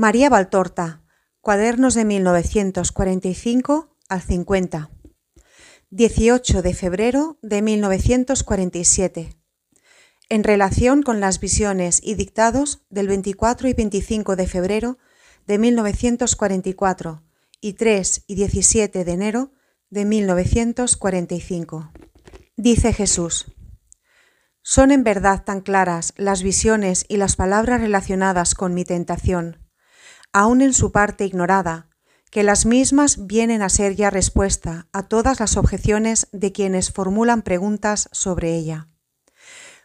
María Baltorta, cuadernos de 1945 al 50. 18 de febrero de 1947. En relación con las visiones y dictados del 24 y 25 de febrero de 1944 y 3 y 17 de enero de 1945. Dice Jesús, ¿son en verdad tan claras las visiones y las palabras relacionadas con mi tentación? aún en su parte ignorada, que las mismas vienen a ser ya respuesta a todas las objeciones de quienes formulan preguntas sobre ella.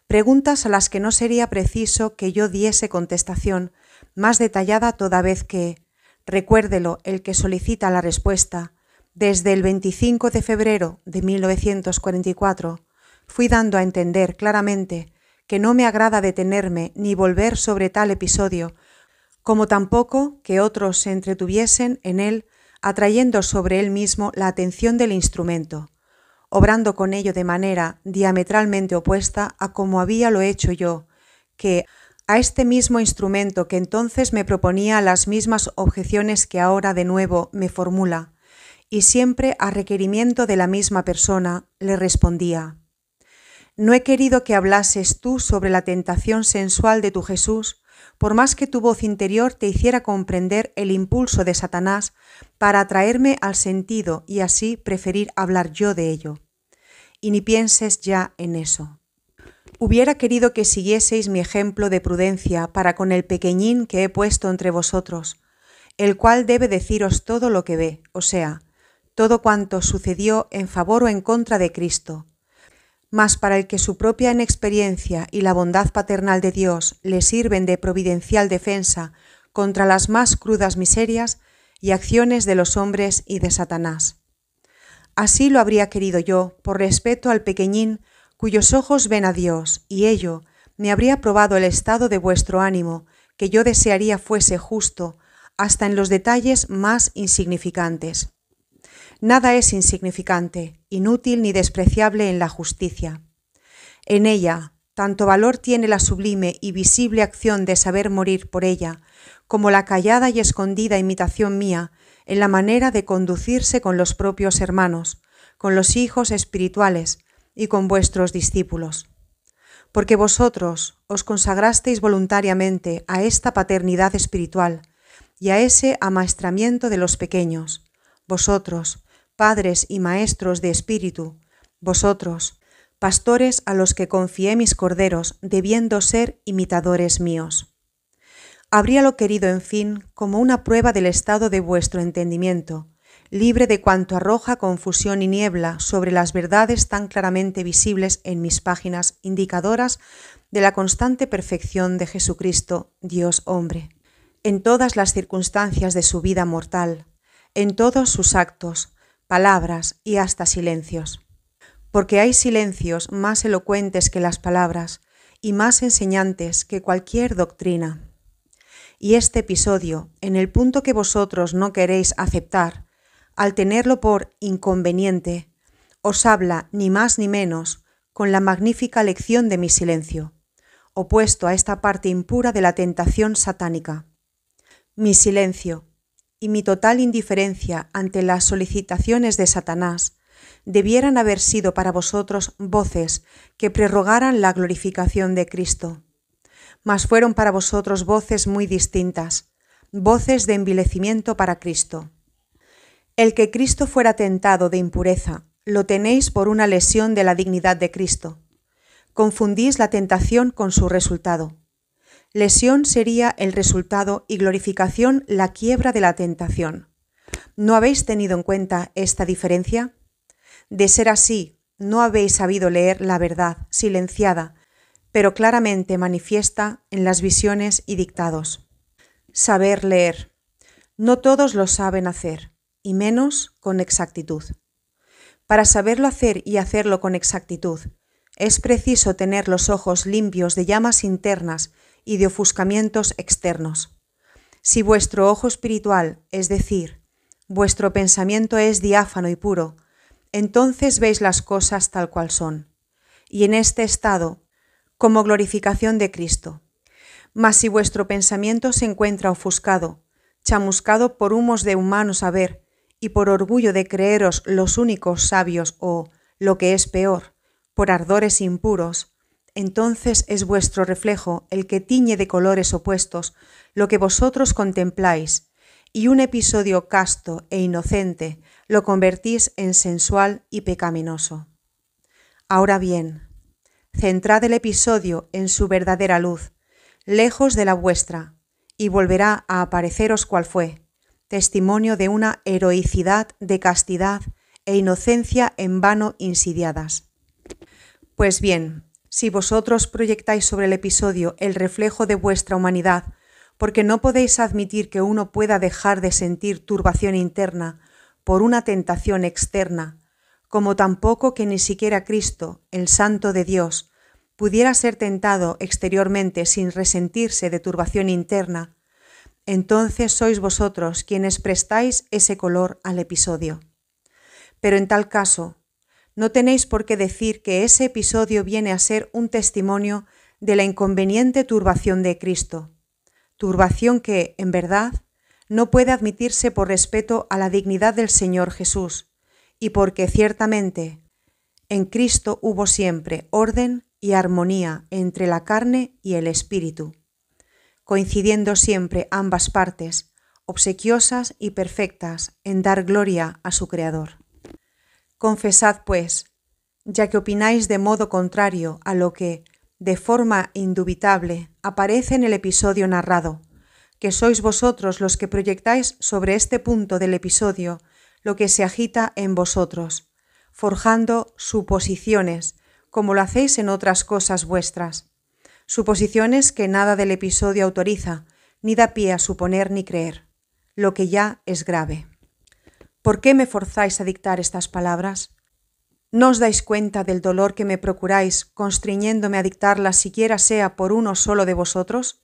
Preguntas a las que no sería preciso que yo diese contestación más detallada toda vez que, recuérdelo el que solicita la respuesta, desde el 25 de febrero de 1944 fui dando a entender claramente que no me agrada detenerme ni volver sobre tal episodio como tampoco que otros se entretuviesen en él, atrayendo sobre él mismo la atención del instrumento, obrando con ello de manera diametralmente opuesta a como había lo hecho yo, que a este mismo instrumento que entonces me proponía las mismas objeciones que ahora de nuevo me formula, y siempre a requerimiento de la misma persona, le respondía, No he querido que hablases tú sobre la tentación sensual de tu Jesús, por más que tu voz interior te hiciera comprender el impulso de Satanás para atraerme al sentido y así preferir hablar yo de ello. Y ni pienses ya en eso. Hubiera querido que siguieseis mi ejemplo de prudencia para con el pequeñín que he puesto entre vosotros, el cual debe deciros todo lo que ve, o sea, todo cuanto sucedió en favor o en contra de Cristo, mas para el que su propia inexperiencia y la bondad paternal de Dios le sirven de providencial defensa contra las más crudas miserias y acciones de los hombres y de Satanás. Así lo habría querido yo, por respeto al pequeñín cuyos ojos ven a Dios, y ello me habría probado el estado de vuestro ánimo, que yo desearía fuese justo, hasta en los detalles más insignificantes. Nada es insignificante, inútil ni despreciable en la justicia. En ella, tanto valor tiene la sublime y visible acción de saber morir por ella, como la callada y escondida imitación mía en la manera de conducirse con los propios hermanos, con los hijos espirituales y con vuestros discípulos. Porque vosotros os consagrasteis voluntariamente a esta paternidad espiritual y a ese amaestramiento de los pequeños. Vosotros, padres y maestros de espíritu, vosotros, pastores a los que confié mis corderos, debiendo ser imitadores míos. Habríalo querido, en fin, como una prueba del estado de vuestro entendimiento, libre de cuanto arroja confusión y niebla sobre las verdades tan claramente visibles en mis páginas indicadoras de la constante perfección de Jesucristo, Dios hombre, en todas las circunstancias de su vida mortal, en todos sus actos, palabras y hasta silencios. Porque hay silencios más elocuentes que las palabras y más enseñantes que cualquier doctrina. Y este episodio, en el punto que vosotros no queréis aceptar, al tenerlo por inconveniente, os habla ni más ni menos con la magnífica lección de mi silencio, opuesto a esta parte impura de la tentación satánica. Mi silencio, y mi total indiferencia ante las solicitaciones de Satanás debieran haber sido para vosotros voces que prerrogaran la glorificación de Cristo. Mas fueron para vosotros voces muy distintas, voces de envilecimiento para Cristo. El que Cristo fuera tentado de impureza, lo tenéis por una lesión de la dignidad de Cristo. Confundís la tentación con su resultado. Lesión sería el resultado y glorificación la quiebra de la tentación. ¿No habéis tenido en cuenta esta diferencia? De ser así, no habéis sabido leer la verdad silenciada, pero claramente manifiesta en las visiones y dictados. Saber leer. No todos lo saben hacer, y menos con exactitud. Para saberlo hacer y hacerlo con exactitud, es preciso tener los ojos limpios de llamas internas y de ofuscamientos externos. Si vuestro ojo espiritual, es decir, vuestro pensamiento es diáfano y puro, entonces veis las cosas tal cual son, y en este estado, como glorificación de Cristo. Mas si vuestro pensamiento se encuentra ofuscado, chamuscado por humos de humano saber y por orgullo de creeros los únicos sabios o, lo que es peor, por ardores impuros, entonces es vuestro reflejo el que tiñe de colores opuestos lo que vosotros contempláis, y un episodio casto e inocente lo convertís en sensual y pecaminoso. Ahora bien, centrad el episodio en su verdadera luz, lejos de la vuestra, y volverá a apareceros cual fue, testimonio de una heroicidad de castidad e inocencia en vano insidiadas. Pues bien, si vosotros proyectáis sobre el episodio el reflejo de vuestra humanidad, porque no podéis admitir que uno pueda dejar de sentir turbación interna por una tentación externa, como tampoco que ni siquiera Cristo, el Santo de Dios, pudiera ser tentado exteriormente sin resentirse de turbación interna, entonces sois vosotros quienes prestáis ese color al episodio. Pero en tal caso, no tenéis por qué decir que ese episodio viene a ser un testimonio de la inconveniente turbación de Cristo, turbación que, en verdad, no puede admitirse por respeto a la dignidad del Señor Jesús, y porque ciertamente en Cristo hubo siempre orden y armonía entre la carne y el espíritu, coincidiendo siempre ambas partes, obsequiosas y perfectas en dar gloria a su Creador. Confesad, pues, ya que opináis de modo contrario a lo que, de forma indubitable, aparece en el episodio narrado, que sois vosotros los que proyectáis sobre este punto del episodio lo que se agita en vosotros, forjando suposiciones, como lo hacéis en otras cosas vuestras, suposiciones que nada del episodio autoriza, ni da pie a suponer ni creer, lo que ya es grave. ¿Por qué me forzáis a dictar estas palabras? ¿No os dais cuenta del dolor que me procuráis constriñéndome a dictarlas siquiera sea por uno solo de vosotros?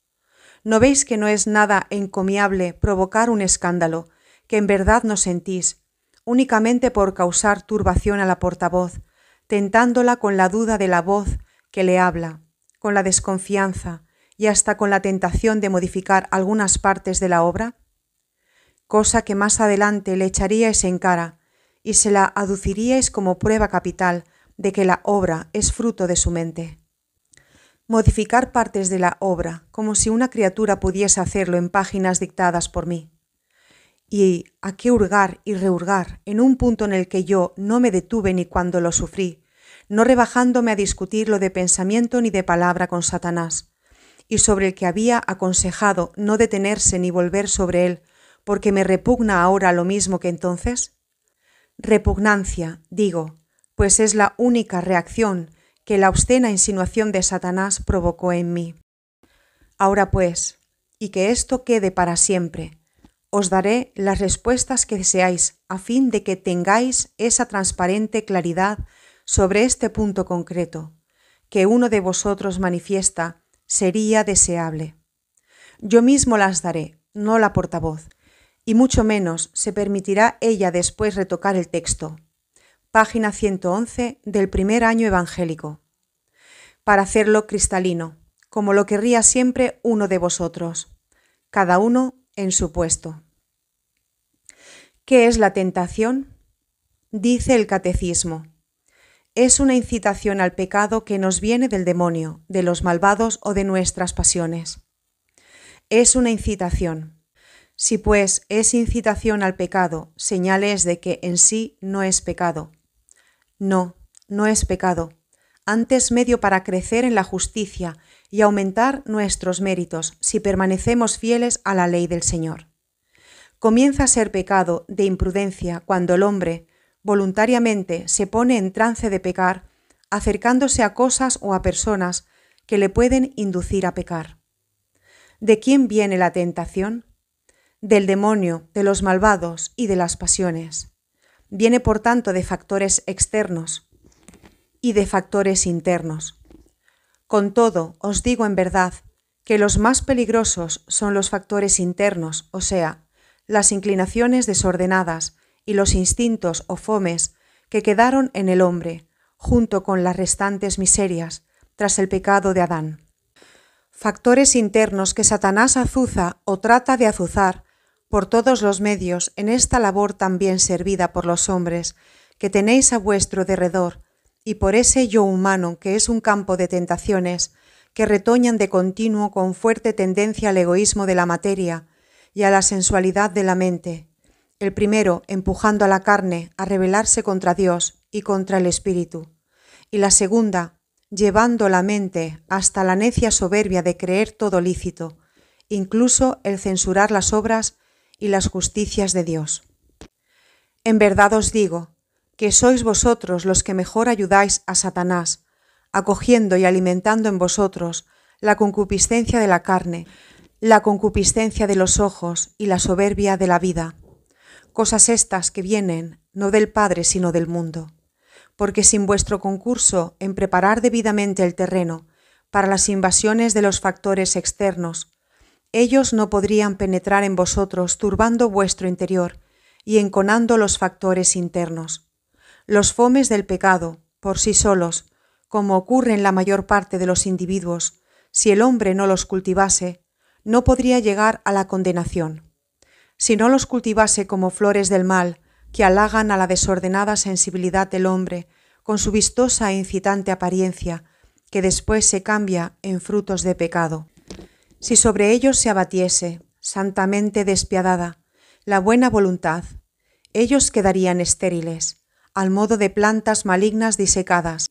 ¿No veis que no es nada encomiable provocar un escándalo, que en verdad no sentís, únicamente por causar turbación a la portavoz, tentándola con la duda de la voz que le habla, con la desconfianza y hasta con la tentación de modificar algunas partes de la obra? cosa que más adelante le echaríais en cara, y se la aduciríais como prueba capital de que la obra es fruto de su mente. Modificar partes de la obra, como si una criatura pudiese hacerlo en páginas dictadas por mí. ¿Y a qué hurgar y rehurgar en un punto en el que yo no me detuve ni cuando lo sufrí, no rebajándome a discutir lo de pensamiento ni de palabra con Satanás, y sobre el que había aconsejado no detenerse ni volver sobre él, porque me repugna ahora lo mismo que entonces? Repugnancia, digo, pues es la única reacción que la obscena insinuación de Satanás provocó en mí. Ahora pues, y que esto quede para siempre, os daré las respuestas que deseáis a fin de que tengáis esa transparente claridad sobre este punto concreto, que uno de vosotros manifiesta sería deseable. Yo mismo las daré, no la portavoz, y mucho menos se permitirá ella después retocar el texto. Página 111 del primer año evangélico. Para hacerlo cristalino, como lo querría siempre uno de vosotros, cada uno en su puesto. ¿Qué es la tentación? Dice el catecismo. Es una incitación al pecado que nos viene del demonio, de los malvados o de nuestras pasiones. Es una incitación. Si pues es incitación al pecado, señales de que en sí no es pecado. No, no es pecado, antes medio para crecer en la justicia y aumentar nuestros méritos si permanecemos fieles a la ley del Señor. Comienza a ser pecado de imprudencia cuando el hombre voluntariamente se pone en trance de pecar, acercándose a cosas o a personas que le pueden inducir a pecar. ¿De quién viene la tentación? del demonio, de los malvados y de las pasiones. Viene por tanto de factores externos y de factores internos. Con todo, os digo en verdad que los más peligrosos son los factores internos, o sea, las inclinaciones desordenadas y los instintos o fomes que quedaron en el hombre, junto con las restantes miserias tras el pecado de Adán. Factores internos que Satanás azuza o trata de azuzar por todos los medios en esta labor tan bien servida por los hombres que tenéis a vuestro derredor, y por ese yo humano que es un campo de tentaciones, que retoñan de continuo con fuerte tendencia al egoísmo de la materia y a la sensualidad de la mente, el primero empujando a la carne a rebelarse contra Dios y contra el Espíritu, y la segunda llevando la mente hasta la necia soberbia de creer todo lícito, incluso el censurar las obras y las justicias de Dios. En verdad os digo que sois vosotros los que mejor ayudáis a Satanás, acogiendo y alimentando en vosotros la concupiscencia de la carne, la concupiscencia de los ojos y la soberbia de la vida, cosas estas que vienen no del Padre sino del mundo, porque sin vuestro concurso en preparar debidamente el terreno para las invasiones de los factores externos, ellos no podrían penetrar en vosotros turbando vuestro interior y enconando los factores internos. Los fomes del pecado, por sí solos, como ocurre en la mayor parte de los individuos, si el hombre no los cultivase, no podría llegar a la condenación. Si no los cultivase como flores del mal, que halagan a la desordenada sensibilidad del hombre con su vistosa e incitante apariencia, que después se cambia en frutos de pecado si sobre ellos se abatiese, santamente despiadada, la buena voluntad, ellos quedarían estériles, al modo de plantas malignas disecadas,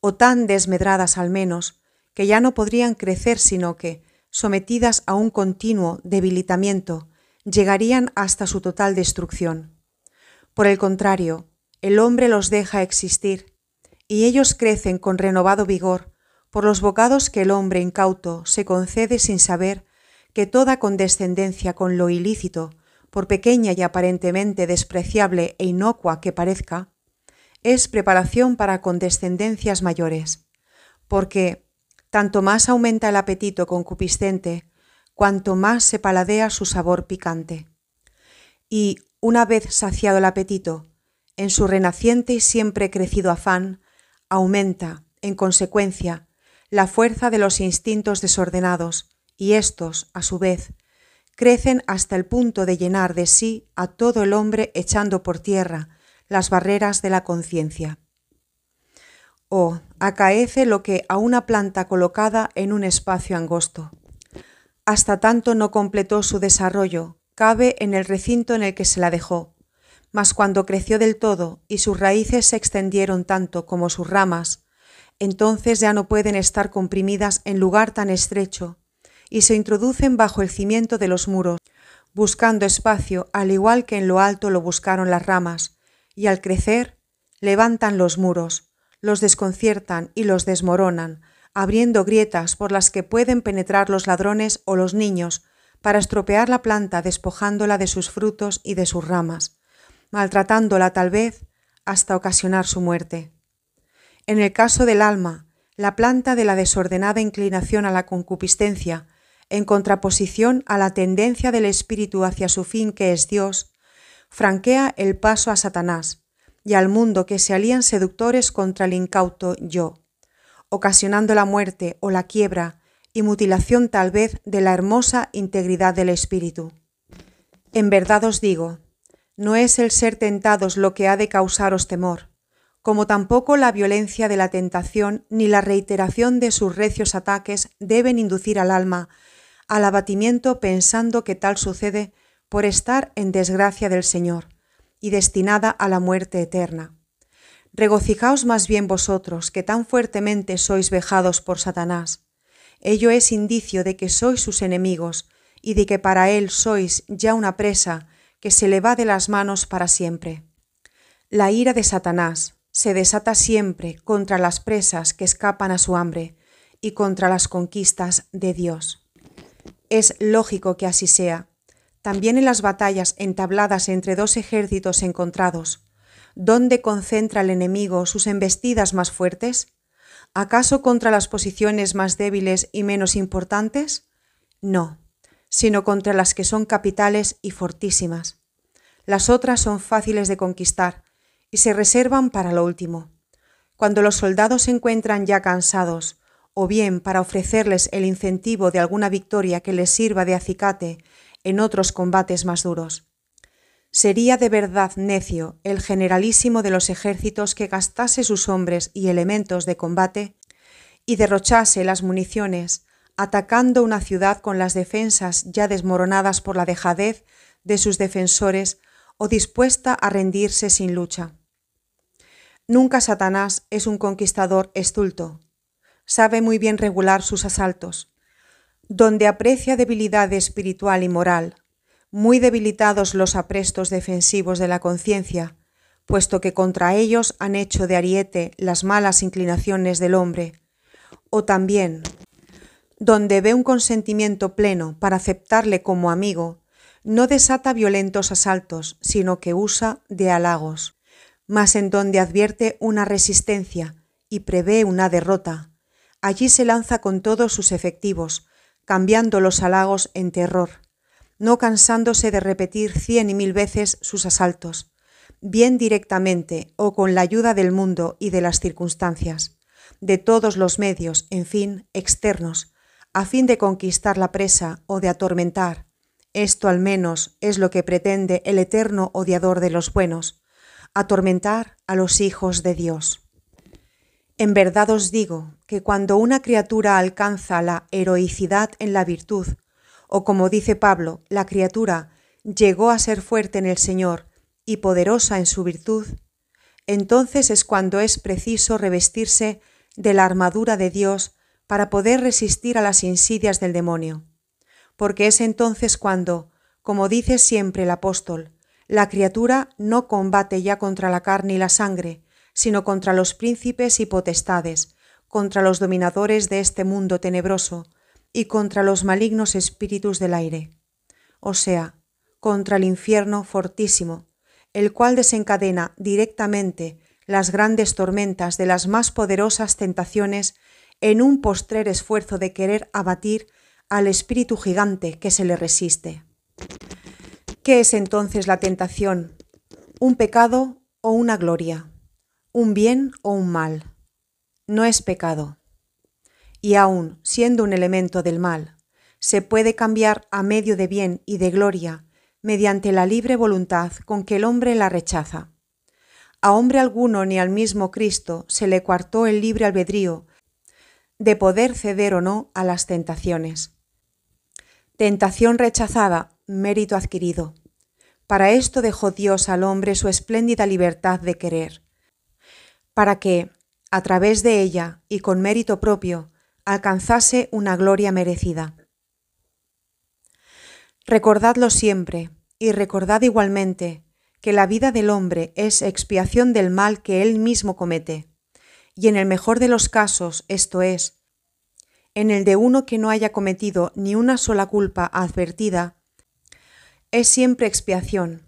o tan desmedradas al menos, que ya no podrían crecer sino que, sometidas a un continuo debilitamiento, llegarían hasta su total destrucción. Por el contrario, el hombre los deja existir, y ellos crecen con renovado vigor, por los bocados que el hombre incauto se concede sin saber que toda condescendencia con lo ilícito, por pequeña y aparentemente despreciable e inocua que parezca, es preparación para condescendencias mayores, porque tanto más aumenta el apetito concupiscente, cuanto más se paladea su sabor picante. Y, una vez saciado el apetito, en su renaciente y siempre crecido afán, aumenta, en consecuencia, la fuerza de los instintos desordenados, y estos, a su vez, crecen hasta el punto de llenar de sí a todo el hombre echando por tierra las barreras de la conciencia. O acaece lo que a una planta colocada en un espacio angosto. Hasta tanto no completó su desarrollo, cabe en el recinto en el que se la dejó, mas cuando creció del todo y sus raíces se extendieron tanto como sus ramas, entonces ya no pueden estar comprimidas en lugar tan estrecho y se introducen bajo el cimiento de los muros, buscando espacio al igual que en lo alto lo buscaron las ramas, y al crecer levantan los muros, los desconciertan y los desmoronan, abriendo grietas por las que pueden penetrar los ladrones o los niños para estropear la planta despojándola de sus frutos y de sus ramas, maltratándola tal vez hasta ocasionar su muerte. En el caso del alma, la planta de la desordenada inclinación a la concupiscencia, en contraposición a la tendencia del espíritu hacia su fin que es Dios, franquea el paso a Satanás y al mundo que se alían seductores contra el incauto yo, ocasionando la muerte o la quiebra y mutilación tal vez de la hermosa integridad del espíritu. En verdad os digo, no es el ser tentados lo que ha de causaros temor, como tampoco la violencia de la tentación ni la reiteración de sus recios ataques deben inducir al alma al abatimiento pensando que tal sucede por estar en desgracia del Señor y destinada a la muerte eterna. Regocijaos más bien vosotros, que tan fuertemente sois vejados por Satanás. Ello es indicio de que sois sus enemigos y de que para él sois ya una presa que se le va de las manos para siempre. La ira de Satanás, se desata siempre contra las presas que escapan a su hambre y contra las conquistas de Dios. Es lógico que así sea, también en las batallas entabladas entre dos ejércitos encontrados, ¿dónde concentra el enemigo sus embestidas más fuertes? ¿Acaso contra las posiciones más débiles y menos importantes? No, sino contra las que son capitales y fortísimas. Las otras son fáciles de conquistar, y se reservan para lo último. Cuando los soldados se encuentran ya cansados, o bien para ofrecerles el incentivo de alguna victoria que les sirva de acicate en otros combates más duros. Sería de verdad necio el generalísimo de los ejércitos que gastase sus hombres y elementos de combate y derrochase las municiones, atacando una ciudad con las defensas ya desmoronadas por la dejadez de sus defensores o dispuesta a rendirse sin lucha. Nunca Satanás es un conquistador estulto. Sabe muy bien regular sus asaltos. Donde aprecia debilidad espiritual y moral, muy debilitados los aprestos defensivos de la conciencia, puesto que contra ellos han hecho de ariete las malas inclinaciones del hombre, o también donde ve un consentimiento pleno para aceptarle como amigo, no desata violentos asaltos, sino que usa de halagos mas en donde advierte una resistencia y prevé una derrota. Allí se lanza con todos sus efectivos, cambiando los halagos en terror, no cansándose de repetir cien y mil veces sus asaltos, bien directamente o con la ayuda del mundo y de las circunstancias, de todos los medios, en fin, externos, a fin de conquistar la presa o de atormentar. Esto al menos es lo que pretende el eterno odiador de los buenos, atormentar a los hijos de Dios. En verdad os digo que cuando una criatura alcanza la heroicidad en la virtud, o como dice Pablo, la criatura llegó a ser fuerte en el Señor y poderosa en su virtud, entonces es cuando es preciso revestirse de la armadura de Dios para poder resistir a las insidias del demonio, porque es entonces cuando, como dice siempre el apóstol, la criatura no combate ya contra la carne y la sangre, sino contra los príncipes y potestades, contra los dominadores de este mundo tenebroso, y contra los malignos espíritus del aire, o sea, contra el infierno fortísimo, el cual desencadena directamente las grandes tormentas de las más poderosas tentaciones en un postrer esfuerzo de querer abatir al espíritu gigante que se le resiste. ¿Qué es entonces la tentación? ¿Un pecado o una gloria? ¿Un bien o un mal? No es pecado. Y aun siendo un elemento del mal, se puede cambiar a medio de bien y de gloria mediante la libre voluntad con que el hombre la rechaza. A hombre alguno ni al mismo Cristo se le coartó el libre albedrío de poder ceder o no a las tentaciones. Tentación rechazada mérito adquirido. Para esto dejó Dios al hombre su espléndida libertad de querer, para que, a través de ella y con mérito propio, alcanzase una gloria merecida. Recordadlo siempre y recordad igualmente que la vida del hombre es expiación del mal que él mismo comete, y en el mejor de los casos, esto es, en el de uno que no haya cometido ni una sola culpa advertida, es siempre expiación,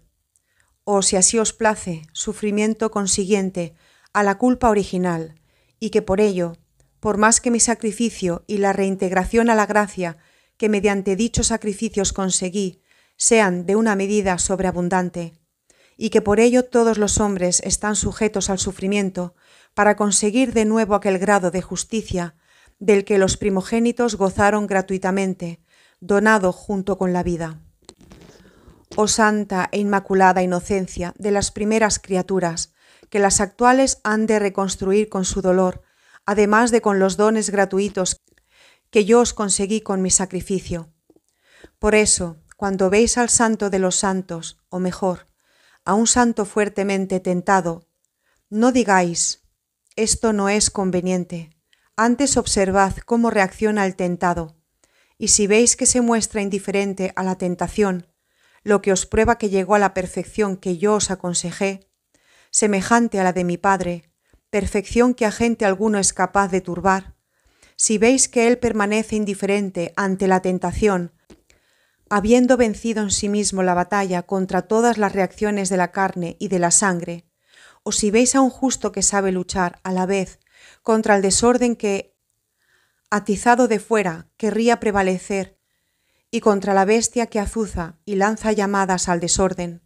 o si así os place, sufrimiento consiguiente a la culpa original, y que por ello, por más que mi sacrificio y la reintegración a la gracia que mediante dichos sacrificios conseguí sean de una medida sobreabundante, y que por ello todos los hombres están sujetos al sufrimiento para conseguir de nuevo aquel grado de justicia del que los primogénitos gozaron gratuitamente, donado junto con la vida oh santa e inmaculada inocencia de las primeras criaturas, que las actuales han de reconstruir con su dolor, además de con los dones gratuitos que yo os conseguí con mi sacrificio. Por eso, cuando veis al santo de los santos, o mejor, a un santo fuertemente tentado, no digáis, esto no es conveniente, antes observad cómo reacciona el tentado, y si veis que se muestra indiferente a la tentación, lo que os prueba que llegó a la perfección que yo os aconsejé, semejante a la de mi Padre, perfección que a gente alguno es capaz de turbar, si veis que Él permanece indiferente ante la tentación, habiendo vencido en sí mismo la batalla contra todas las reacciones de la carne y de la sangre, o si veis a un justo que sabe luchar a la vez contra el desorden que, atizado de fuera, querría prevalecer y contra la bestia que azuza y lanza llamadas al desorden.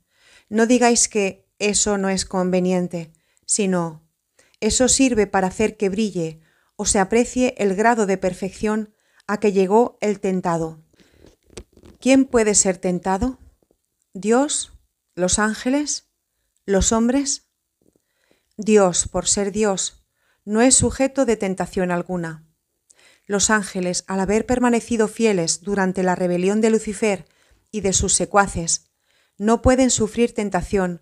No digáis que eso no es conveniente, sino eso sirve para hacer que brille o se aprecie el grado de perfección a que llegó el tentado. ¿Quién puede ser tentado? ¿Dios? ¿Los ángeles? ¿Los hombres? Dios, por ser Dios, no es sujeto de tentación alguna los ángeles, al haber permanecido fieles durante la rebelión de Lucifer y de sus secuaces, no pueden sufrir tentación,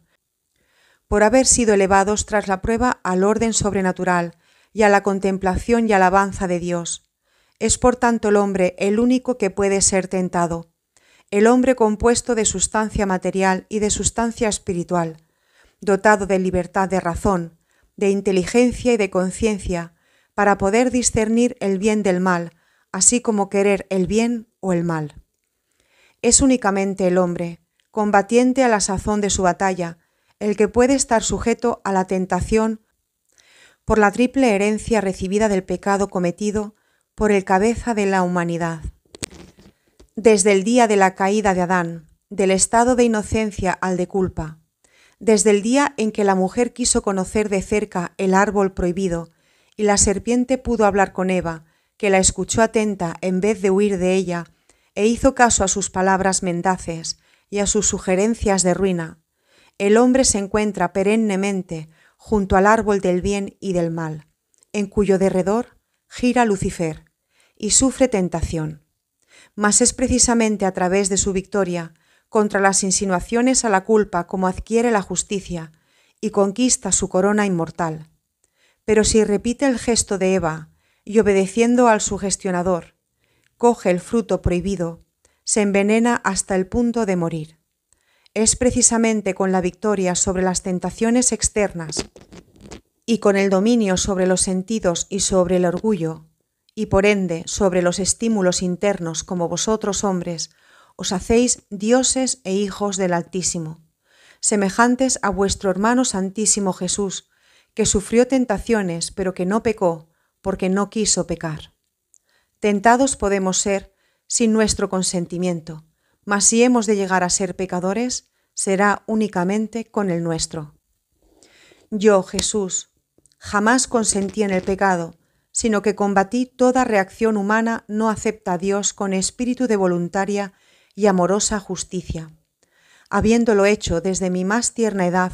por haber sido elevados tras la prueba al orden sobrenatural y a la contemplación y alabanza de Dios. Es por tanto el hombre el único que puede ser tentado, el hombre compuesto de sustancia material y de sustancia espiritual, dotado de libertad de razón, de inteligencia y de conciencia, para poder discernir el bien del mal, así como querer el bien o el mal. Es únicamente el hombre, combatiente a la sazón de su batalla, el que puede estar sujeto a la tentación por la triple herencia recibida del pecado cometido por el cabeza de la humanidad. Desde el día de la caída de Adán, del estado de inocencia al de culpa, desde el día en que la mujer quiso conocer de cerca el árbol prohibido y la serpiente pudo hablar con Eva, que la escuchó atenta en vez de huir de ella, e hizo caso a sus palabras mendaces y a sus sugerencias de ruina. El hombre se encuentra perennemente junto al árbol del bien y del mal, en cuyo derredor gira Lucifer, y sufre tentación. Mas es precisamente a través de su victoria contra las insinuaciones a la culpa como adquiere la justicia y conquista su corona inmortal. Pero si repite el gesto de Eva y obedeciendo al sugestionador, coge el fruto prohibido, se envenena hasta el punto de morir. Es precisamente con la victoria sobre las tentaciones externas y con el dominio sobre los sentidos y sobre el orgullo, y por ende sobre los estímulos internos como vosotros hombres, os hacéis dioses e hijos del Altísimo, semejantes a vuestro hermano Santísimo Jesús, que sufrió tentaciones, pero que no pecó, porque no quiso pecar. Tentados podemos ser sin nuestro consentimiento, mas si hemos de llegar a ser pecadores, será únicamente con el nuestro. Yo, Jesús, jamás consentí en el pecado, sino que combatí toda reacción humana no acepta a Dios con espíritu de voluntaria y amorosa justicia. Habiéndolo hecho desde mi más tierna edad,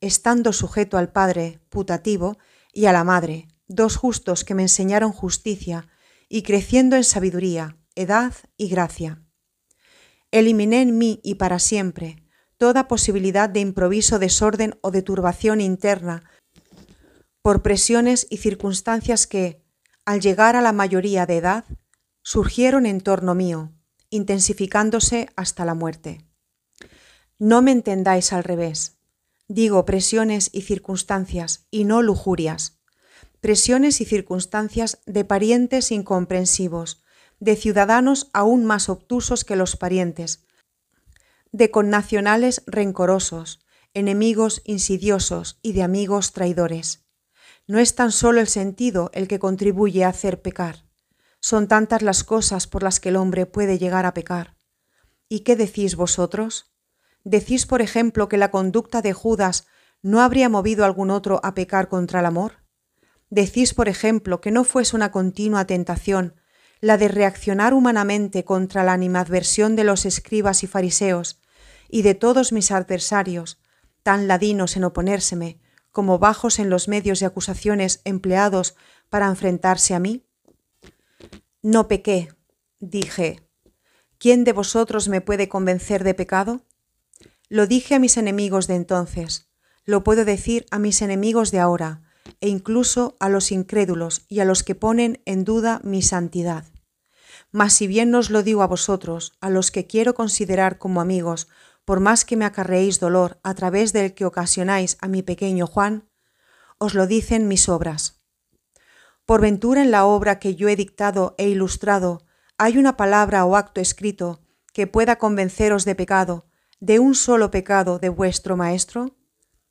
estando sujeto al Padre putativo y a la Madre, dos justos que me enseñaron justicia, y creciendo en sabiduría, edad y gracia. Eliminé en mí y para siempre toda posibilidad de improviso, desorden o de turbación interna por presiones y circunstancias que, al llegar a la mayoría de edad, surgieron en torno mío, intensificándose hasta la muerte. No me entendáis al revés. Digo presiones y circunstancias, y no lujurias. Presiones y circunstancias de parientes incomprensivos, de ciudadanos aún más obtusos que los parientes, de connacionales rencorosos, enemigos insidiosos y de amigos traidores. No es tan solo el sentido el que contribuye a hacer pecar. Son tantas las cosas por las que el hombre puede llegar a pecar. ¿Y qué decís vosotros? decís, por ejemplo, que la conducta de Judas no habría movido a algún otro a pecar contra el amor? Decís, por ejemplo, que no fuese una continua tentación la de reaccionar humanamente contra la animadversión de los escribas y fariseos y de todos mis adversarios, tan ladinos en oponérseme como bajos en los medios de acusaciones empleados para enfrentarse a mí? No pequé, dije. ¿Quién de vosotros me puede convencer de pecado? Lo dije a mis enemigos de entonces, lo puedo decir a mis enemigos de ahora, e incluso a los incrédulos y a los que ponen en duda mi santidad. Mas si bien os lo digo a vosotros, a los que quiero considerar como amigos, por más que me acarreéis dolor a través del que ocasionáis a mi pequeño Juan, os lo dicen mis obras. Por ventura en la obra que yo he dictado e ilustrado, hay una palabra o acto escrito que pueda convenceros de pecado, de un solo pecado de vuestro Maestro?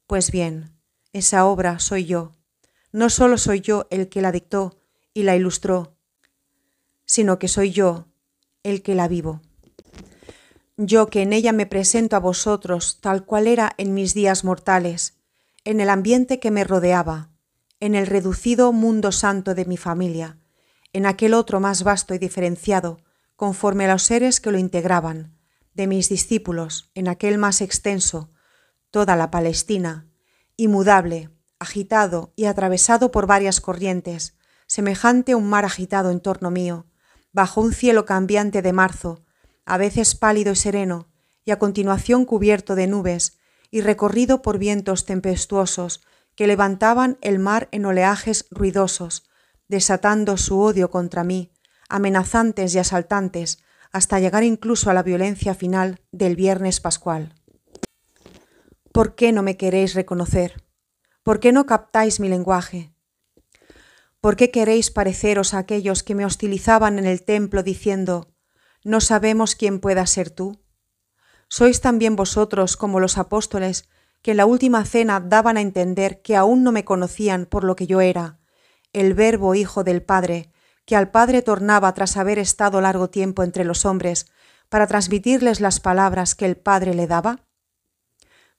Pues bien, esa obra soy yo. No solo soy yo el que la dictó y la ilustró, sino que soy yo el que la vivo. Yo que en ella me presento a vosotros tal cual era en mis días mortales, en el ambiente que me rodeaba, en el reducido mundo santo de mi familia, en aquel otro más vasto y diferenciado, conforme a los seres que lo integraban, de mis discípulos en aquel más extenso, toda la Palestina, inmudable, agitado y atravesado por varias corrientes, semejante a un mar agitado en torno mío, bajo un cielo cambiante de marzo, a veces pálido y sereno, y a continuación cubierto de nubes, y recorrido por vientos tempestuosos que levantaban el mar en oleajes ruidosos, desatando su odio contra mí, amenazantes y asaltantes, hasta llegar incluso a la violencia final del viernes pascual. ¿Por qué no me queréis reconocer? ¿Por qué no captáis mi lenguaje? ¿Por qué queréis pareceros a aquellos que me hostilizaban en el templo diciendo, no sabemos quién pueda ser tú? ¿Sois también vosotros como los apóstoles que en la última cena daban a entender que aún no me conocían por lo que yo era, el verbo hijo del Padre, que al Padre tornaba tras haber estado largo tiempo entre los hombres, para transmitirles las palabras que el Padre le daba?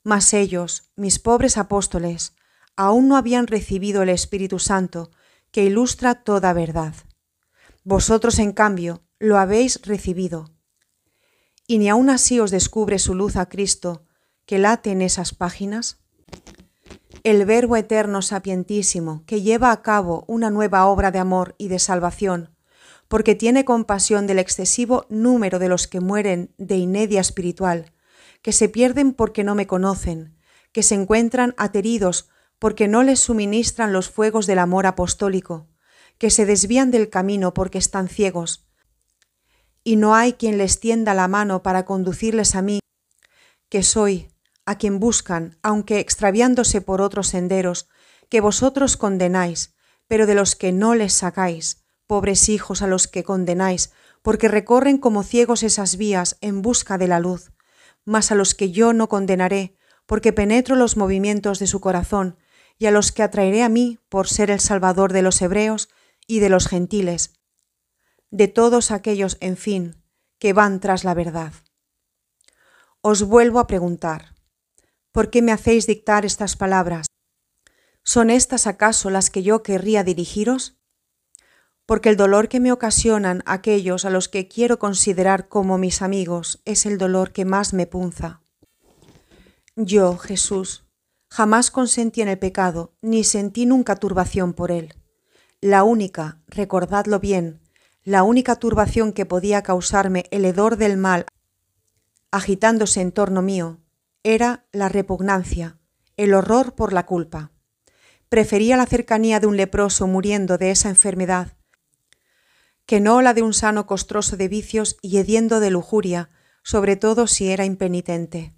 Mas ellos, mis pobres apóstoles, aún no habían recibido el Espíritu Santo, que ilustra toda verdad. Vosotros, en cambio, lo habéis recibido. Y ni aun así os descubre su luz a Cristo, que late en esas páginas el Verbo eterno sapientísimo, que lleva a cabo una nueva obra de amor y de salvación, porque tiene compasión del excesivo número de los que mueren de inedia espiritual, que se pierden porque no me conocen, que se encuentran ateridos porque no les suministran los fuegos del amor apostólico, que se desvían del camino porque están ciegos, y no hay quien les tienda la mano para conducirles a mí, que soy, a quien buscan, aunque extraviándose por otros senderos, que vosotros condenáis, pero de los que no les sacáis, pobres hijos a los que condenáis, porque recorren como ciegos esas vías en busca de la luz, mas a los que yo no condenaré, porque penetro los movimientos de su corazón, y a los que atraeré a mí por ser el Salvador de los hebreos y de los gentiles, de todos aquellos, en fin, que van tras la verdad. Os vuelvo a preguntar, ¿Por qué me hacéis dictar estas palabras? ¿Son estas acaso las que yo querría dirigiros? Porque el dolor que me ocasionan aquellos a los que quiero considerar como mis amigos es el dolor que más me punza. Yo, Jesús, jamás consentí en el pecado, ni sentí nunca turbación por él. La única, recordadlo bien, la única turbación que podía causarme el hedor del mal agitándose en torno mío, era la repugnancia, el horror por la culpa. Prefería la cercanía de un leproso muriendo de esa enfermedad, que no la de un sano costroso de vicios y hediendo de lujuria, sobre todo si era impenitente.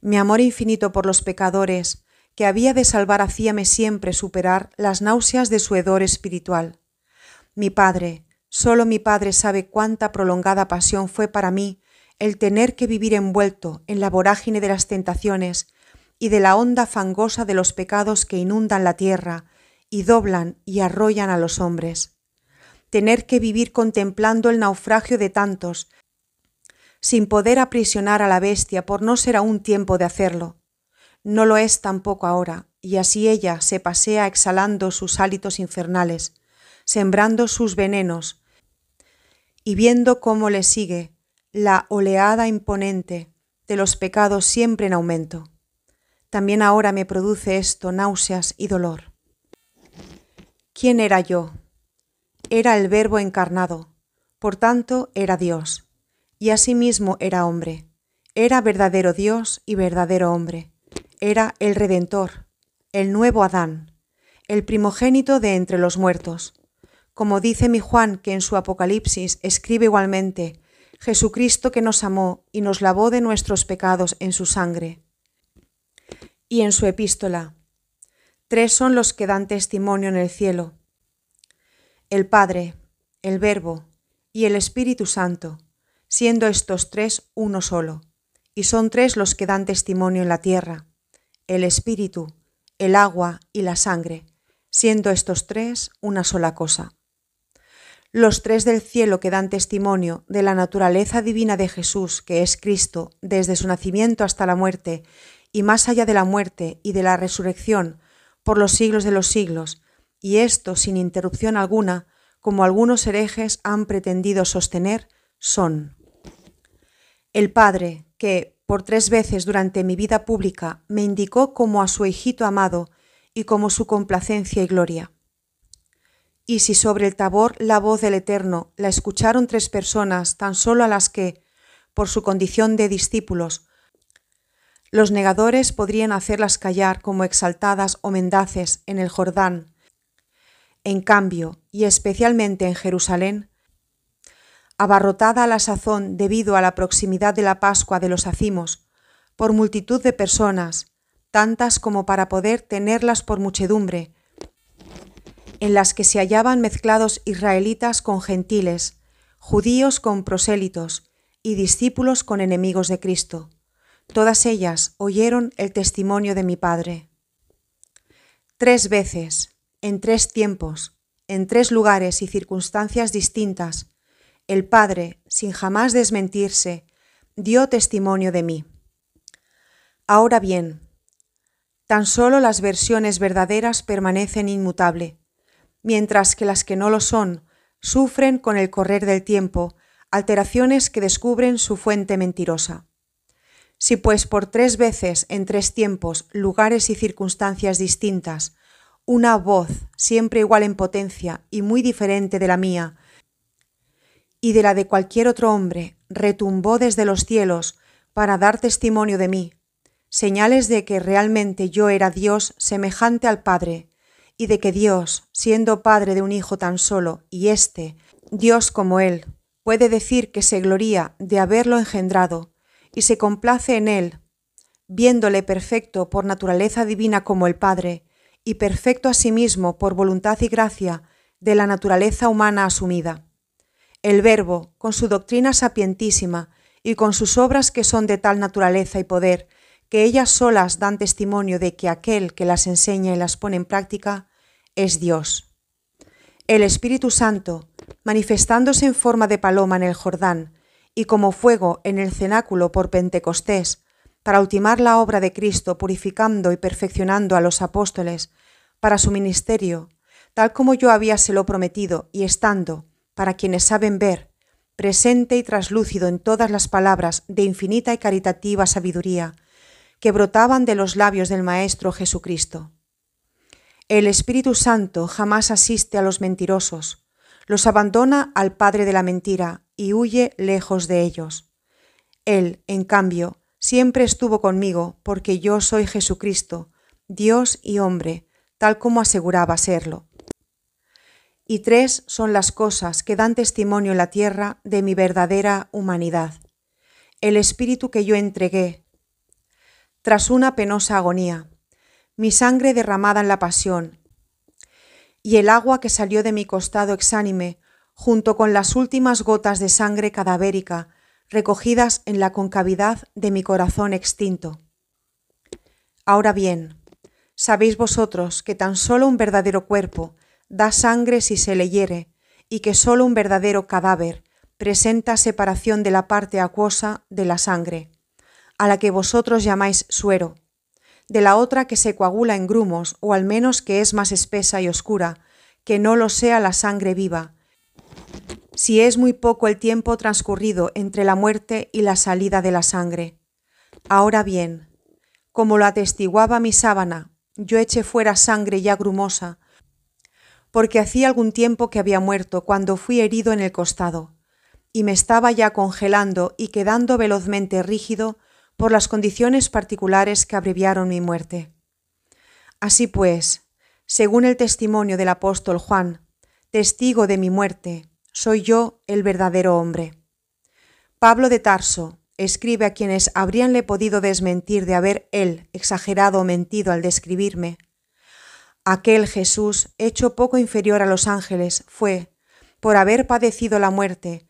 Mi amor infinito por los pecadores, que había de salvar hacíame siempre superar las náuseas de su hedor espiritual. Mi Padre, solo mi Padre sabe cuánta prolongada pasión fue para mí el tener que vivir envuelto en la vorágine de las tentaciones y de la onda fangosa de los pecados que inundan la tierra y doblan y arrollan a los hombres. Tener que vivir contemplando el naufragio de tantos, sin poder aprisionar a la bestia por no ser aún tiempo de hacerlo. No lo es tampoco ahora, y así ella se pasea exhalando sus hálitos infernales, sembrando sus venenos, y viendo cómo le sigue, la oleada imponente de los pecados siempre en aumento. También ahora me produce esto náuseas y dolor. ¿Quién era yo? Era el Verbo encarnado, por tanto era Dios, y asimismo era hombre. Era verdadero Dios y verdadero hombre. Era el Redentor, el nuevo Adán, el primogénito de entre los muertos. Como dice mi Juan, que en su Apocalipsis escribe igualmente, Jesucristo que nos amó y nos lavó de nuestros pecados en su sangre. Y en su epístola, tres son los que dan testimonio en el cielo, el Padre, el Verbo y el Espíritu Santo, siendo estos tres uno solo, y son tres los que dan testimonio en la tierra, el Espíritu, el agua y la sangre, siendo estos tres una sola cosa los tres del cielo que dan testimonio de la naturaleza divina de Jesús, que es Cristo, desde su nacimiento hasta la muerte, y más allá de la muerte y de la resurrección, por los siglos de los siglos, y esto sin interrupción alguna, como algunos herejes han pretendido sostener, son el Padre, que por tres veces durante mi vida pública me indicó como a su hijito amado y como su complacencia y gloria y si sobre el tabor la voz del Eterno la escucharon tres personas, tan solo a las que, por su condición de discípulos, los negadores podrían hacerlas callar como exaltadas o mendaces en el Jordán. En cambio, y especialmente en Jerusalén, abarrotada a la sazón debido a la proximidad de la Pascua de los Acimos, por multitud de personas, tantas como para poder tenerlas por muchedumbre, en las que se hallaban mezclados israelitas con gentiles, judíos con prosélitos y discípulos con enemigos de Cristo. Todas ellas oyeron el testimonio de mi Padre. Tres veces, en tres tiempos, en tres lugares y circunstancias distintas, el Padre, sin jamás desmentirse, dio testimonio de mí. Ahora bien, tan solo las versiones verdaderas permanecen inmutable, mientras que las que no lo son sufren con el correr del tiempo alteraciones que descubren su fuente mentirosa. Si pues por tres veces en tres tiempos, lugares y circunstancias distintas, una voz, siempre igual en potencia y muy diferente de la mía, y de la de cualquier otro hombre, retumbó desde los cielos para dar testimonio de mí, señales de que realmente yo era Dios semejante al Padre, y de que Dios, siendo padre de un hijo tan solo, y éste, Dios como él, puede decir que se gloría de haberlo engendrado, y se complace en él, viéndole perfecto por naturaleza divina como el Padre, y perfecto a sí mismo por voluntad y gracia de la naturaleza humana asumida. El Verbo, con su doctrina sapientísima y con sus obras que son de tal naturaleza y poder, que ellas solas dan testimonio de que aquel que las enseña y las pone en práctica es Dios. El Espíritu Santo, manifestándose en forma de paloma en el Jordán y como fuego en el cenáculo por Pentecostés, para ultimar la obra de Cristo purificando y perfeccionando a los apóstoles para su ministerio, tal como yo había lo prometido y estando, para quienes saben ver, presente y traslúcido en todas las palabras de infinita y caritativa sabiduría que brotaban de los labios del Maestro Jesucristo. El Espíritu Santo jamás asiste a los mentirosos, los abandona al Padre de la Mentira y huye lejos de ellos. Él, en cambio, siempre estuvo conmigo porque yo soy Jesucristo, Dios y hombre, tal como aseguraba serlo. Y tres son las cosas que dan testimonio en la tierra de mi verdadera humanidad. El espíritu que yo entregué, tras una penosa agonía, mi sangre derramada en la pasión, y el agua que salió de mi costado exánime, junto con las últimas gotas de sangre cadavérica recogidas en la concavidad de mi corazón extinto. Ahora bien, sabéis vosotros que tan solo un verdadero cuerpo da sangre si se le hiere, y que solo un verdadero cadáver presenta separación de la parte acuosa de la sangre, a la que vosotros llamáis suero de la otra que se coagula en grumos, o al menos que es más espesa y oscura, que no lo sea la sangre viva. Si es muy poco el tiempo transcurrido entre la muerte y la salida de la sangre. Ahora bien, como lo atestiguaba mi sábana, yo eché fuera sangre ya grumosa, porque hacía algún tiempo que había muerto cuando fui herido en el costado, y me estaba ya congelando y quedando velozmente rígido por las condiciones particulares que abreviaron mi muerte. Así pues, según el testimonio del apóstol Juan, testigo de mi muerte, soy yo el verdadero hombre. Pablo de Tarso escribe a quienes habríanle podido desmentir de haber él exagerado o mentido al describirme. Aquel Jesús, hecho poco inferior a los ángeles, fue, por haber padecido la muerte,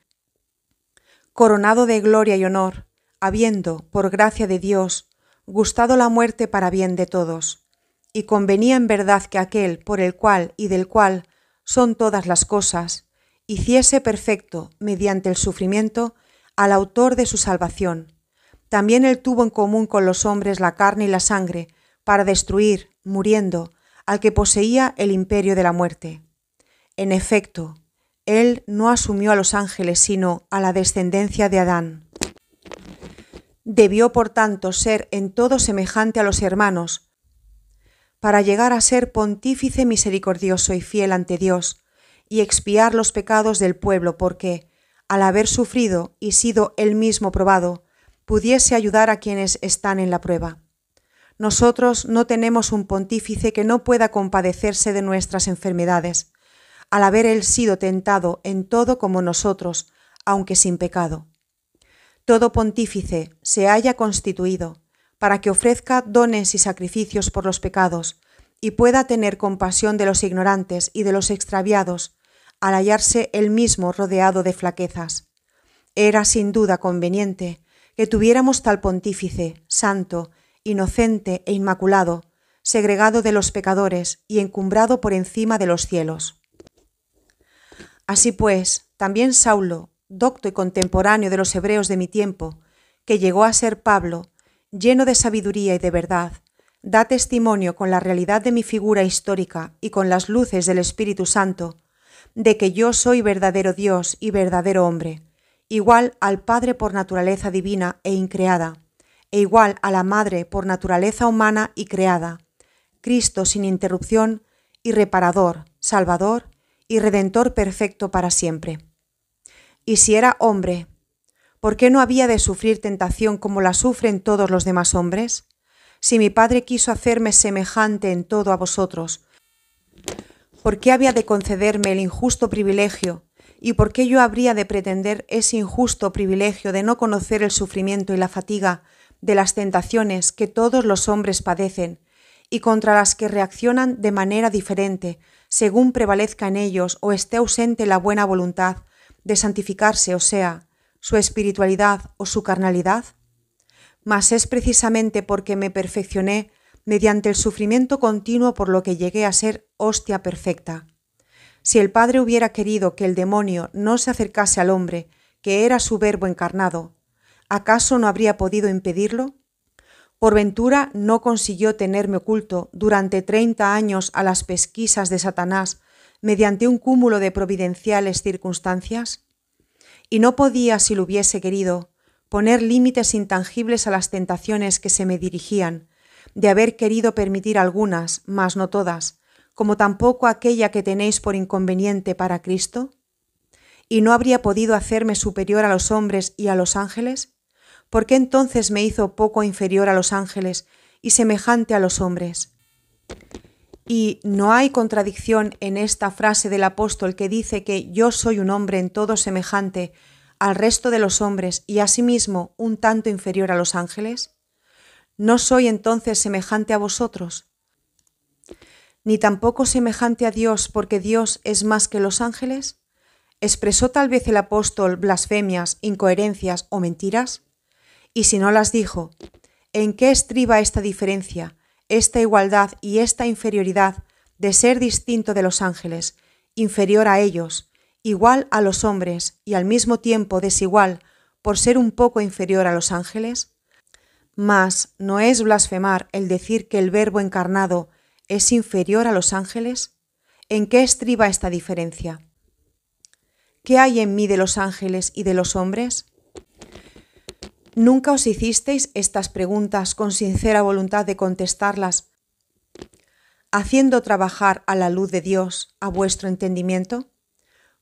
coronado de gloria y honor, habiendo, por gracia de Dios, gustado la muerte para bien de todos, y convenía en verdad que aquel por el cual y del cual son todas las cosas, hiciese perfecto, mediante el sufrimiento, al autor de su salvación. También él tuvo en común con los hombres la carne y la sangre, para destruir, muriendo, al que poseía el imperio de la muerte. En efecto, él no asumió a los ángeles, sino a la descendencia de Adán. Debió, por tanto, ser en todo semejante a los hermanos, para llegar a ser pontífice misericordioso y fiel ante Dios, y expiar los pecados del pueblo, porque, al haber sufrido y sido él mismo probado, pudiese ayudar a quienes están en la prueba. Nosotros no tenemos un pontífice que no pueda compadecerse de nuestras enfermedades, al haber él sido tentado en todo como nosotros, aunque sin pecado todo pontífice se haya constituido para que ofrezca dones y sacrificios por los pecados, y pueda tener compasión de los ignorantes y de los extraviados, al hallarse él mismo rodeado de flaquezas. Era sin duda conveniente que tuviéramos tal pontífice, santo, inocente e inmaculado, segregado de los pecadores y encumbrado por encima de los cielos. Así pues, también Saulo, docto y contemporáneo de los hebreos de mi tiempo, que llegó a ser Pablo, lleno de sabiduría y de verdad, da testimonio con la realidad de mi figura histórica y con las luces del Espíritu Santo, de que yo soy verdadero Dios y verdadero hombre, igual al Padre por naturaleza divina e increada, e igual a la Madre por naturaleza humana y creada, Cristo sin interrupción y reparador, salvador y redentor perfecto para siempre. Y si era hombre, ¿por qué no había de sufrir tentación como la sufren todos los demás hombres? Si mi Padre quiso hacerme semejante en todo a vosotros, ¿por qué había de concederme el injusto privilegio? ¿Y por qué yo habría de pretender ese injusto privilegio de no conocer el sufrimiento y la fatiga de las tentaciones que todos los hombres padecen y contra las que reaccionan de manera diferente, según prevalezca en ellos o esté ausente la buena voluntad de santificarse, o sea, su espiritualidad o su carnalidad? Mas es precisamente porque me perfeccioné mediante el sufrimiento continuo por lo que llegué a ser hostia perfecta. Si el Padre hubiera querido que el demonio no se acercase al hombre, que era su verbo encarnado, ¿acaso no habría podido impedirlo? Por ventura no consiguió tenerme oculto durante treinta años a las pesquisas de Satanás mediante un cúmulo de providenciales circunstancias? Y no podía, si lo hubiese querido, poner límites intangibles a las tentaciones que se me dirigían, de haber querido permitir algunas, mas no todas, como tampoco aquella que tenéis por inconveniente para Cristo? ¿Y no habría podido hacerme superior a los hombres y a los ángeles? ¿Por qué entonces me hizo poco inferior a los ángeles y semejante a los hombres? Y no hay contradicción en esta frase del apóstol que dice que yo soy un hombre en todo semejante al resto de los hombres y asimismo un tanto inferior a los ángeles. ¿No soy entonces semejante a vosotros? Ni tampoco semejante a Dios porque Dios es más que los ángeles. ¿Expresó tal vez el apóstol blasfemias, incoherencias o mentiras? Y si no las dijo, ¿en qué estriba esta diferencia? esta igualdad y esta inferioridad de ser distinto de los ángeles, inferior a ellos, igual a los hombres y al mismo tiempo desigual por ser un poco inferior a los ángeles? Mas, ¿no es blasfemar el decir que el Verbo encarnado es inferior a los ángeles? ¿En qué estriba esta diferencia? ¿Qué hay en mí de los ángeles y de los hombres? Nunca os hicisteis estas preguntas con sincera voluntad de contestarlas, haciendo trabajar a la luz de Dios a vuestro entendimiento?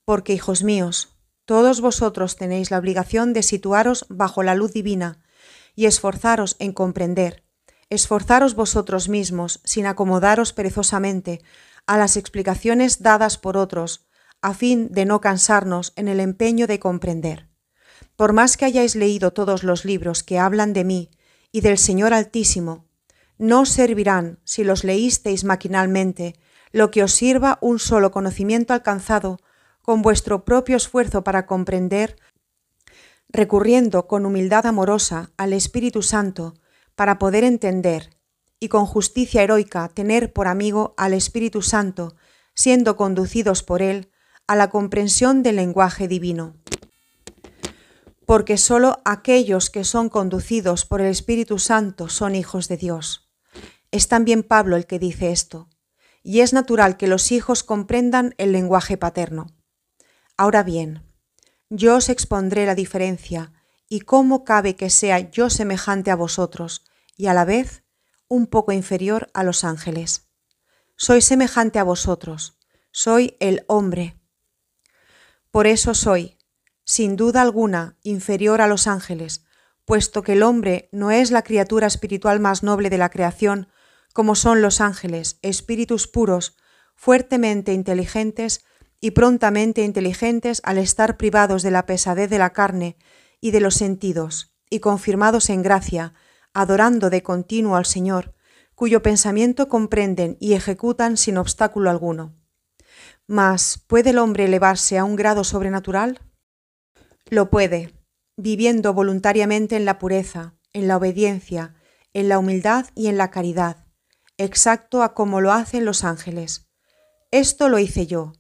Porque, hijos míos, todos vosotros tenéis la obligación de situaros bajo la luz divina y esforzaros en comprender. Esforzaros vosotros mismos, sin acomodaros perezosamente, a las explicaciones dadas por otros, a fin de no cansarnos en el empeño de comprender. Por más que hayáis leído todos los libros que hablan de mí y del Señor Altísimo, no os servirán, si los leísteis maquinalmente, lo que os sirva un solo conocimiento alcanzado con vuestro propio esfuerzo para comprender, recurriendo con humildad amorosa al Espíritu Santo para poder entender, y con justicia heroica tener por amigo al Espíritu Santo, siendo conducidos por él a la comprensión del lenguaje divino porque sólo aquellos que son conducidos por el Espíritu Santo son hijos de Dios. Es también Pablo el que dice esto, y es natural que los hijos comprendan el lenguaje paterno. Ahora bien, yo os expondré la diferencia y cómo cabe que sea yo semejante a vosotros y a la vez un poco inferior a los ángeles. Soy semejante a vosotros, soy el hombre. Por eso soy, sin duda alguna, inferior a los ángeles, puesto que el hombre no es la criatura espiritual más noble de la creación, como son los ángeles, espíritus puros, fuertemente inteligentes y prontamente inteligentes al estar privados de la pesadez de la carne y de los sentidos, y confirmados en gracia, adorando de continuo al Señor, cuyo pensamiento comprenden y ejecutan sin obstáculo alguno. Mas, ¿puede el hombre elevarse a un grado sobrenatural? Lo puede, viviendo voluntariamente en la pureza, en la obediencia, en la humildad y en la caridad, exacto a como lo hacen los ángeles. Esto lo hice yo.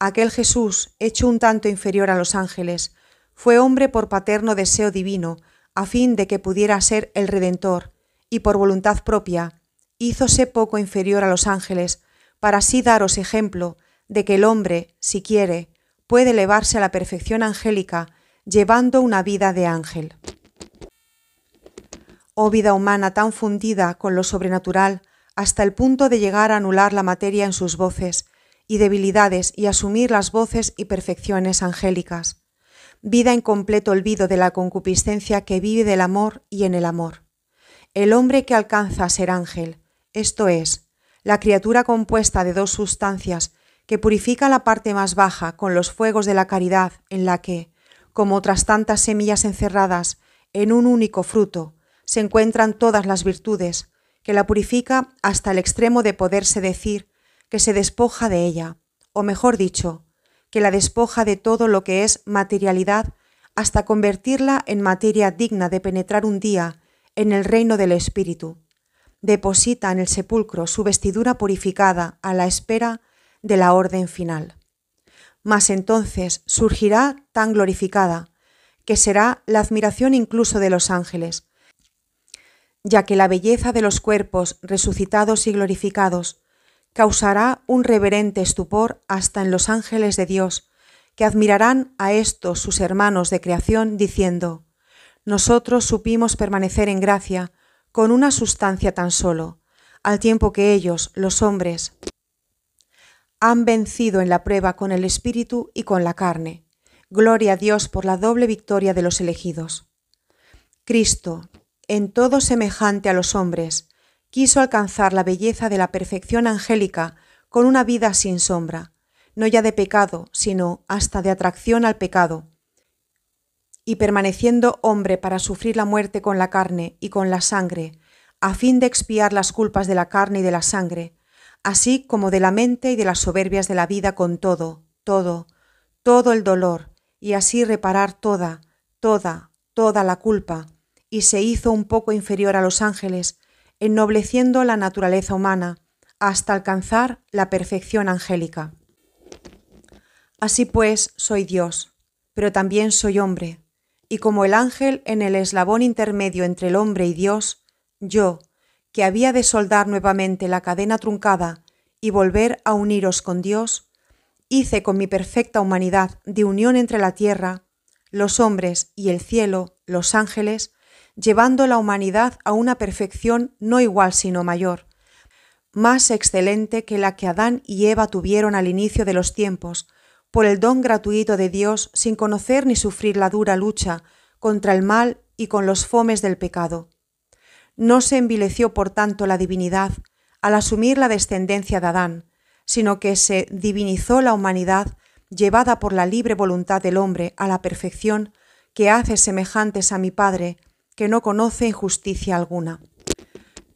Aquel Jesús, hecho un tanto inferior a los ángeles, fue hombre por paterno deseo divino, a fin de que pudiera ser el Redentor, y por voluntad propia, hízose poco inferior a los ángeles, para así daros ejemplo de que el hombre, si quiere, puede elevarse a la perfección angélica llevando una vida de ángel. Oh vida humana tan fundida con lo sobrenatural hasta el punto de llegar a anular la materia en sus voces y debilidades y asumir las voces y perfecciones angélicas. Vida en completo olvido de la concupiscencia que vive del amor y en el amor. El hombre que alcanza a ser ángel, esto es, la criatura compuesta de dos sustancias que purifica la parte más baja con los fuegos de la caridad en la que, como otras tantas semillas encerradas en un único fruto, se encuentran todas las virtudes, que la purifica hasta el extremo de poderse decir que se despoja de ella, o mejor dicho, que la despoja de todo lo que es materialidad hasta convertirla en materia digna de penetrar un día en el reino del Espíritu. Deposita en el sepulcro su vestidura purificada a la espera de la orden final mas entonces surgirá tan glorificada, que será la admiración incluso de los ángeles, ya que la belleza de los cuerpos resucitados y glorificados causará un reverente estupor hasta en los ángeles de Dios, que admirarán a estos sus hermanos de creación, diciendo, Nosotros supimos permanecer en gracia con una sustancia tan solo, al tiempo que ellos, los hombres, han vencido en la prueba con el Espíritu y con la carne. Gloria a Dios por la doble victoria de los elegidos. Cristo, en todo semejante a los hombres, quiso alcanzar la belleza de la perfección angélica con una vida sin sombra, no ya de pecado, sino hasta de atracción al pecado, y permaneciendo hombre para sufrir la muerte con la carne y con la sangre, a fin de expiar las culpas de la carne y de la sangre, así como de la mente y de las soberbias de la vida con todo, todo, todo el dolor, y así reparar toda, toda, toda la culpa, y se hizo un poco inferior a los ángeles, ennobleciendo la naturaleza humana, hasta alcanzar la perfección angélica. Así pues, soy Dios, pero también soy hombre, y como el ángel en el eslabón intermedio entre el hombre y Dios, yo, que había de soldar nuevamente la cadena truncada y volver a uniros con Dios, hice con mi perfecta humanidad de unión entre la tierra, los hombres y el cielo, los ángeles, llevando la humanidad a una perfección no igual sino mayor, más excelente que la que Adán y Eva tuvieron al inicio de los tiempos, por el don gratuito de Dios sin conocer ni sufrir la dura lucha contra el mal y con los fomes del pecado. No se envileció, por tanto, la divinidad al asumir la descendencia de Adán, sino que se divinizó la humanidad llevada por la libre voluntad del hombre a la perfección que hace semejantes a mi Padre, que no conoce injusticia alguna.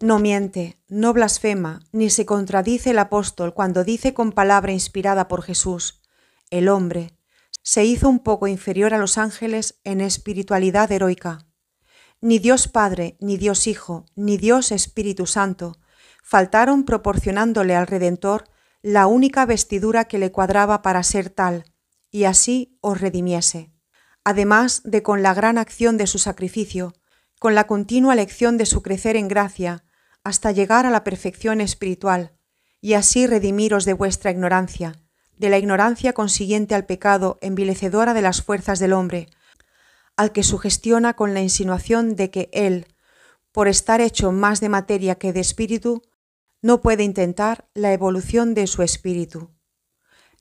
No miente, no blasfema, ni se contradice el apóstol cuando dice con palabra inspirada por Jesús, el hombre, se hizo un poco inferior a los ángeles en espiritualidad heroica, ni Dios Padre, ni Dios Hijo, ni Dios Espíritu Santo faltaron proporcionándole al Redentor la única vestidura que le cuadraba para ser tal, y así os redimiese. Además de con la gran acción de su sacrificio, con la continua lección de su crecer en gracia, hasta llegar a la perfección espiritual, y así redimiros de vuestra ignorancia, de la ignorancia consiguiente al pecado envilecedora de las fuerzas del hombre, al que sugestiona con la insinuación de que él, por estar hecho más de materia que de espíritu, no puede intentar la evolución de su espíritu.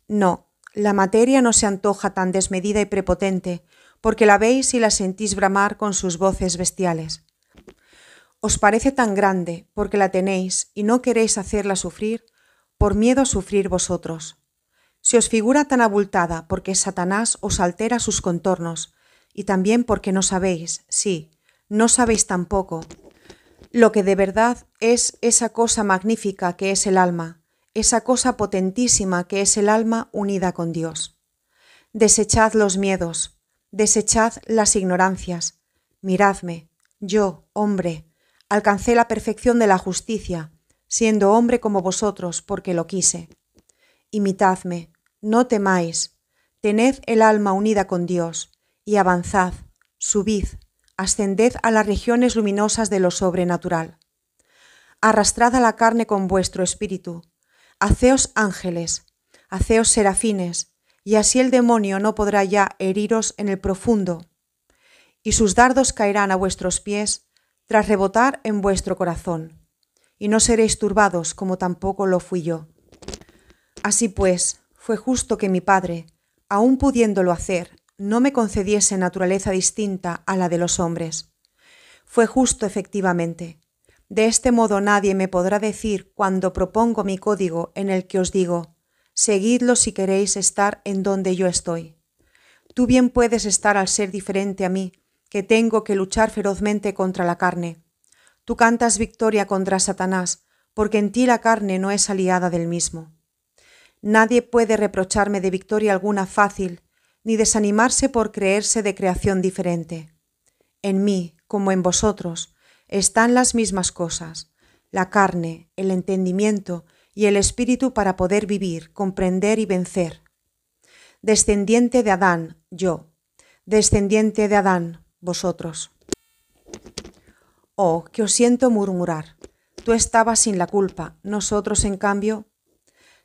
No, la materia no se antoja tan desmedida y prepotente, porque la veis y la sentís bramar con sus voces bestiales. Os parece tan grande, porque la tenéis y no queréis hacerla sufrir, por miedo a sufrir vosotros. Se os figura tan abultada porque Satanás os altera sus contornos, y también porque no sabéis, sí, no sabéis tampoco lo que de verdad es esa cosa magnífica que es el alma, esa cosa potentísima que es el alma unida con Dios. Desechad los miedos, desechad las ignorancias, miradme, yo, hombre, alcancé la perfección de la justicia, siendo hombre como vosotros, porque lo quise. Imitadme, no temáis, tened el alma unida con Dios, y avanzad, subid, ascended a las regiones luminosas de lo sobrenatural. Arrastrad a la carne con vuestro espíritu, haceos ángeles, haceos serafines, y así el demonio no podrá ya heriros en el profundo, y sus dardos caerán a vuestros pies tras rebotar en vuestro corazón, y no seréis turbados como tampoco lo fui yo. Así pues, fue justo que mi padre, aun pudiéndolo hacer, no me concediese naturaleza distinta a la de los hombres. Fue justo efectivamente. De este modo nadie me podrá decir cuando propongo mi código en el que os digo, seguidlo si queréis estar en donde yo estoy. Tú bien puedes estar al ser diferente a mí, que tengo que luchar ferozmente contra la carne. Tú cantas victoria contra Satanás, porque en ti la carne no es aliada del mismo. Nadie puede reprocharme de victoria alguna fácil, ni desanimarse por creerse de creación diferente. En mí, como en vosotros, están las mismas cosas, la carne, el entendimiento y el espíritu para poder vivir, comprender y vencer. Descendiente de Adán, yo. Descendiente de Adán, vosotros. Oh, que os siento murmurar. Tú estabas sin la culpa, nosotros en cambio.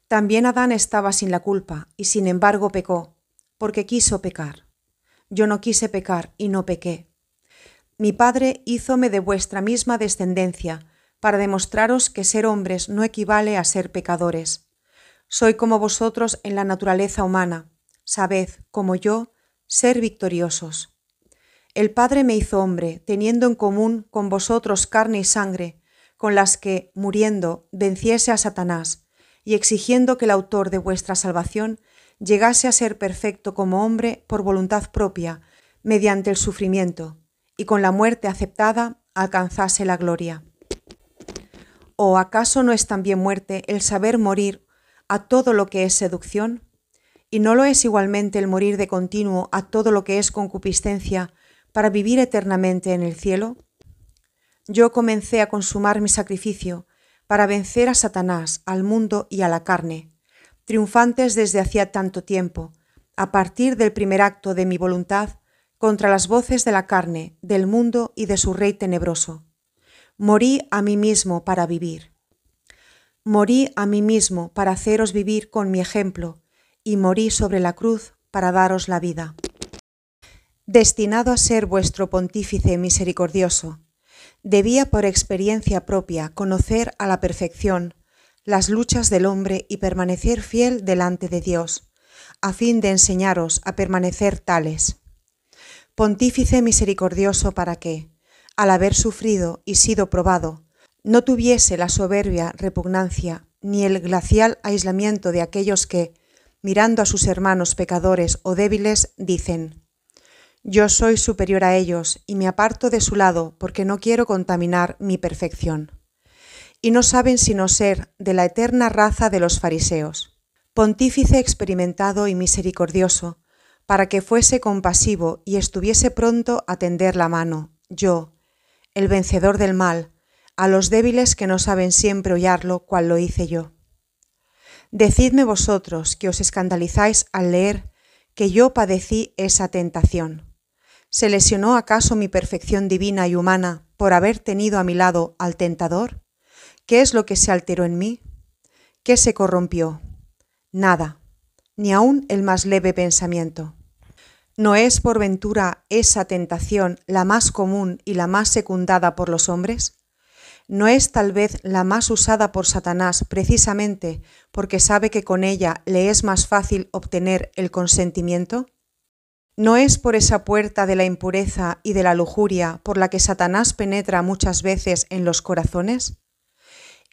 También Adán estaba sin la culpa, y sin embargo pecó porque quiso pecar. Yo no quise pecar y no pequé. Mi Padre hízome de vuestra misma descendencia, para demostraros que ser hombres no equivale a ser pecadores. Soy como vosotros en la naturaleza humana. Sabed, como yo, ser victoriosos. El Padre me hizo hombre, teniendo en común con vosotros carne y sangre, con las que, muriendo, venciese a Satanás, y exigiendo que el autor de vuestra salvación llegase a ser perfecto como hombre por voluntad propia, mediante el sufrimiento, y con la muerte aceptada alcanzase la gloria. ¿O acaso no es también muerte el saber morir a todo lo que es seducción? ¿Y no lo es igualmente el morir de continuo a todo lo que es concupiscencia para vivir eternamente en el cielo? Yo comencé a consumar mi sacrificio para vencer a Satanás, al mundo y a la carne, triunfantes desde hacía tanto tiempo, a partir del primer acto de mi voluntad, contra las voces de la carne, del mundo y de su rey tenebroso. Morí a mí mismo para vivir. Morí a mí mismo para haceros vivir con mi ejemplo, y morí sobre la cruz para daros la vida. Destinado a ser vuestro pontífice misericordioso, debía por experiencia propia conocer a la perfección las luchas del hombre y permanecer fiel delante de Dios, a fin de enseñaros a permanecer tales. Pontífice misericordioso para que, al haber sufrido y sido probado, no tuviese la soberbia repugnancia ni el glacial aislamiento de aquellos que, mirando a sus hermanos pecadores o débiles, dicen, Yo soy superior a ellos y me aparto de su lado porque no quiero contaminar mi perfección y no saben sino ser de la eterna raza de los fariseos. Pontífice experimentado y misericordioso, para que fuese compasivo y estuviese pronto a tender la mano, yo, el vencedor del mal, a los débiles que no saben siempre hollarlo, cual lo hice yo. Decidme vosotros que os escandalizáis al leer que yo padecí esa tentación. ¿Se lesionó acaso mi perfección divina y humana por haber tenido a mi lado al tentador? ¿Qué es lo que se alteró en mí? ¿Qué se corrompió? Nada, ni aun el más leve pensamiento. ¿No es por ventura esa tentación la más común y la más secundada por los hombres? ¿No es tal vez la más usada por Satanás precisamente porque sabe que con ella le es más fácil obtener el consentimiento? ¿No es por esa puerta de la impureza y de la lujuria por la que Satanás penetra muchas veces en los corazones?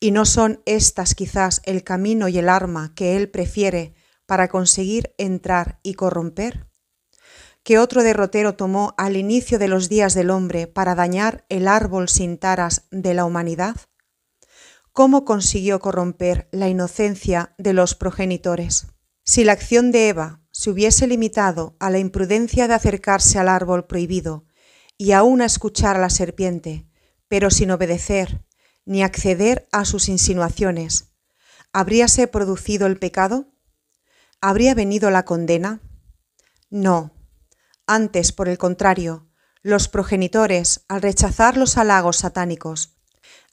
¿Y no son estas quizás el camino y el arma que él prefiere para conseguir entrar y corromper? ¿Qué otro derrotero tomó al inicio de los días del hombre para dañar el árbol sin taras de la humanidad? ¿Cómo consiguió corromper la inocencia de los progenitores? Si la acción de Eva se hubiese limitado a la imprudencia de acercarse al árbol prohibido y aún a escuchar a la serpiente, pero sin obedecer ni acceder a sus insinuaciones. ¿Habríase producido el pecado? ¿Habría venido la condena? No. Antes, por el contrario, los progenitores, al rechazar los halagos satánicos,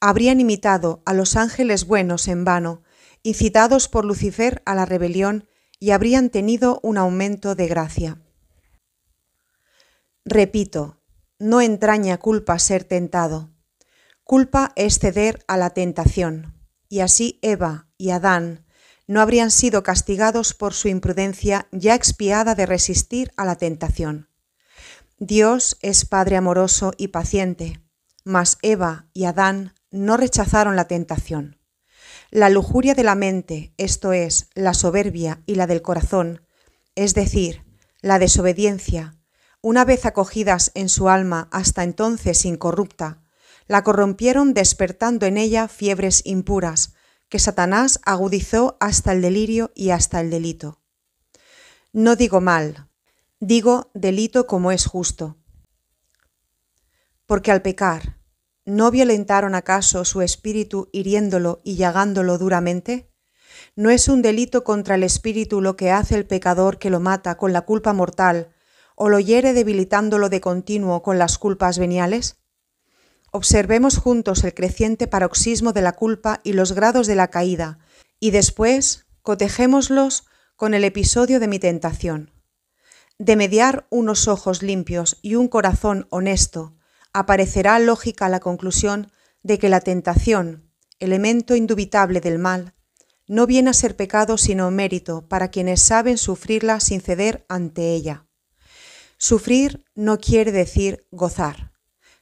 habrían imitado a los ángeles buenos en vano, incitados por Lucifer a la rebelión y habrían tenido un aumento de gracia. Repito, no entraña culpa ser tentado, Culpa es ceder a la tentación. Y así Eva y Adán no habrían sido castigados por su imprudencia ya expiada de resistir a la tentación. Dios es Padre amoroso y paciente, mas Eva y Adán no rechazaron la tentación. La lujuria de la mente, esto es, la soberbia y la del corazón, es decir, la desobediencia, una vez acogidas en su alma hasta entonces incorrupta, la corrompieron despertando en ella fiebres impuras, que Satanás agudizó hasta el delirio y hasta el delito. No digo mal, digo delito como es justo. Porque al pecar, ¿no violentaron acaso su espíritu hiriéndolo y llagándolo duramente? ¿No es un delito contra el espíritu lo que hace el pecador que lo mata con la culpa mortal o lo hiere debilitándolo de continuo con las culpas veniales? Observemos juntos el creciente paroxismo de la culpa y los grados de la caída, y después cotejémoslos con el episodio de mi tentación. De mediar unos ojos limpios y un corazón honesto, aparecerá lógica la conclusión de que la tentación, elemento indubitable del mal, no viene a ser pecado sino mérito para quienes saben sufrirla sin ceder ante ella. Sufrir no quiere decir gozar.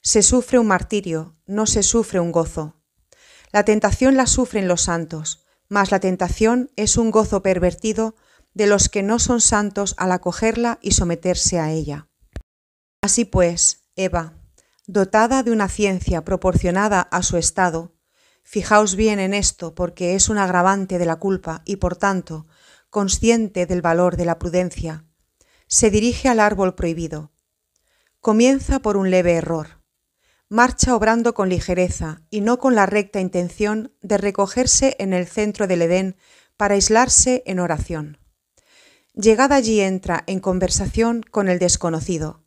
Se sufre un martirio, no se sufre un gozo. La tentación la sufren los santos, mas la tentación es un gozo pervertido de los que no son santos al acogerla y someterse a ella. Así pues, Eva, dotada de una ciencia proporcionada a su estado, fijaos bien en esto porque es un agravante de la culpa y por tanto consciente del valor de la prudencia, se dirige al árbol prohibido. Comienza por un leve error marcha obrando con ligereza y no con la recta intención de recogerse en el centro del Edén para aislarse en oración. Llegada allí entra en conversación con el desconocido.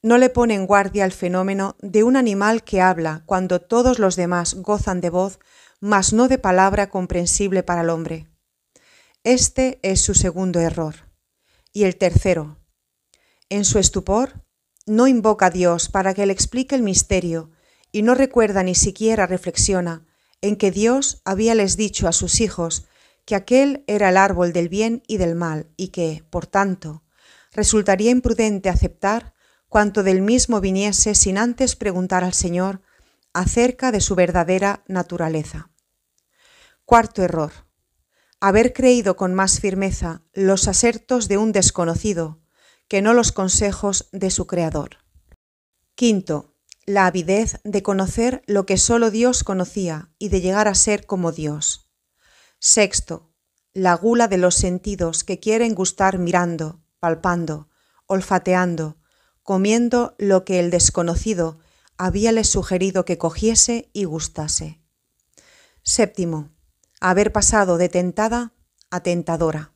No le pone en guardia el fenómeno de un animal que habla cuando todos los demás gozan de voz, mas no de palabra comprensible para el hombre. Este es su segundo error. Y el tercero. En su estupor, no invoca a Dios para que le explique el misterio y no recuerda ni siquiera reflexiona en que Dios había les dicho a sus hijos que aquel era el árbol del bien y del mal y que, por tanto, resultaría imprudente aceptar cuanto del mismo viniese sin antes preguntar al Señor acerca de su verdadera naturaleza. Cuarto error. Haber creído con más firmeza los asertos de un desconocido que no los consejos de su Creador. Quinto, la avidez de conocer lo que solo Dios conocía y de llegar a ser como Dios. Sexto, la gula de los sentidos que quieren gustar mirando, palpando, olfateando, comiendo lo que el desconocido les sugerido que cogiese y gustase. Séptimo, haber pasado de tentada a tentadora.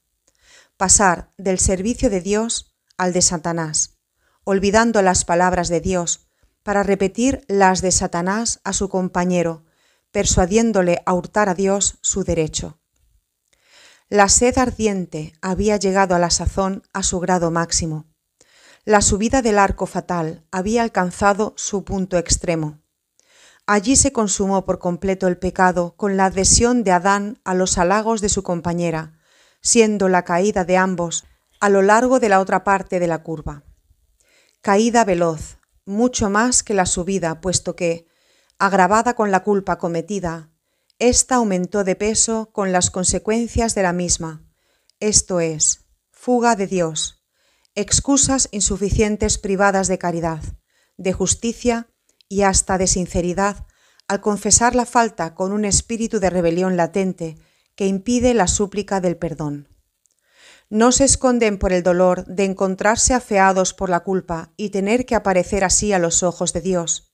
Pasar del servicio de Dios al de Satanás, olvidando las palabras de Dios para repetir las de Satanás a su compañero, persuadiéndole a hurtar a Dios su derecho. La sed ardiente había llegado a la sazón a su grado máximo. La subida del arco fatal había alcanzado su punto extremo. Allí se consumó por completo el pecado con la adhesión de Adán a los halagos de su compañera, siendo la caída de ambos a lo largo de la otra parte de la curva. Caída veloz, mucho más que la subida, puesto que, agravada con la culpa cometida, ésta aumentó de peso con las consecuencias de la misma, esto es, fuga de Dios, excusas insuficientes privadas de caridad, de justicia y hasta de sinceridad al confesar la falta con un espíritu de rebelión latente que impide la súplica del perdón no se esconden por el dolor de encontrarse afeados por la culpa y tener que aparecer así a los ojos de Dios,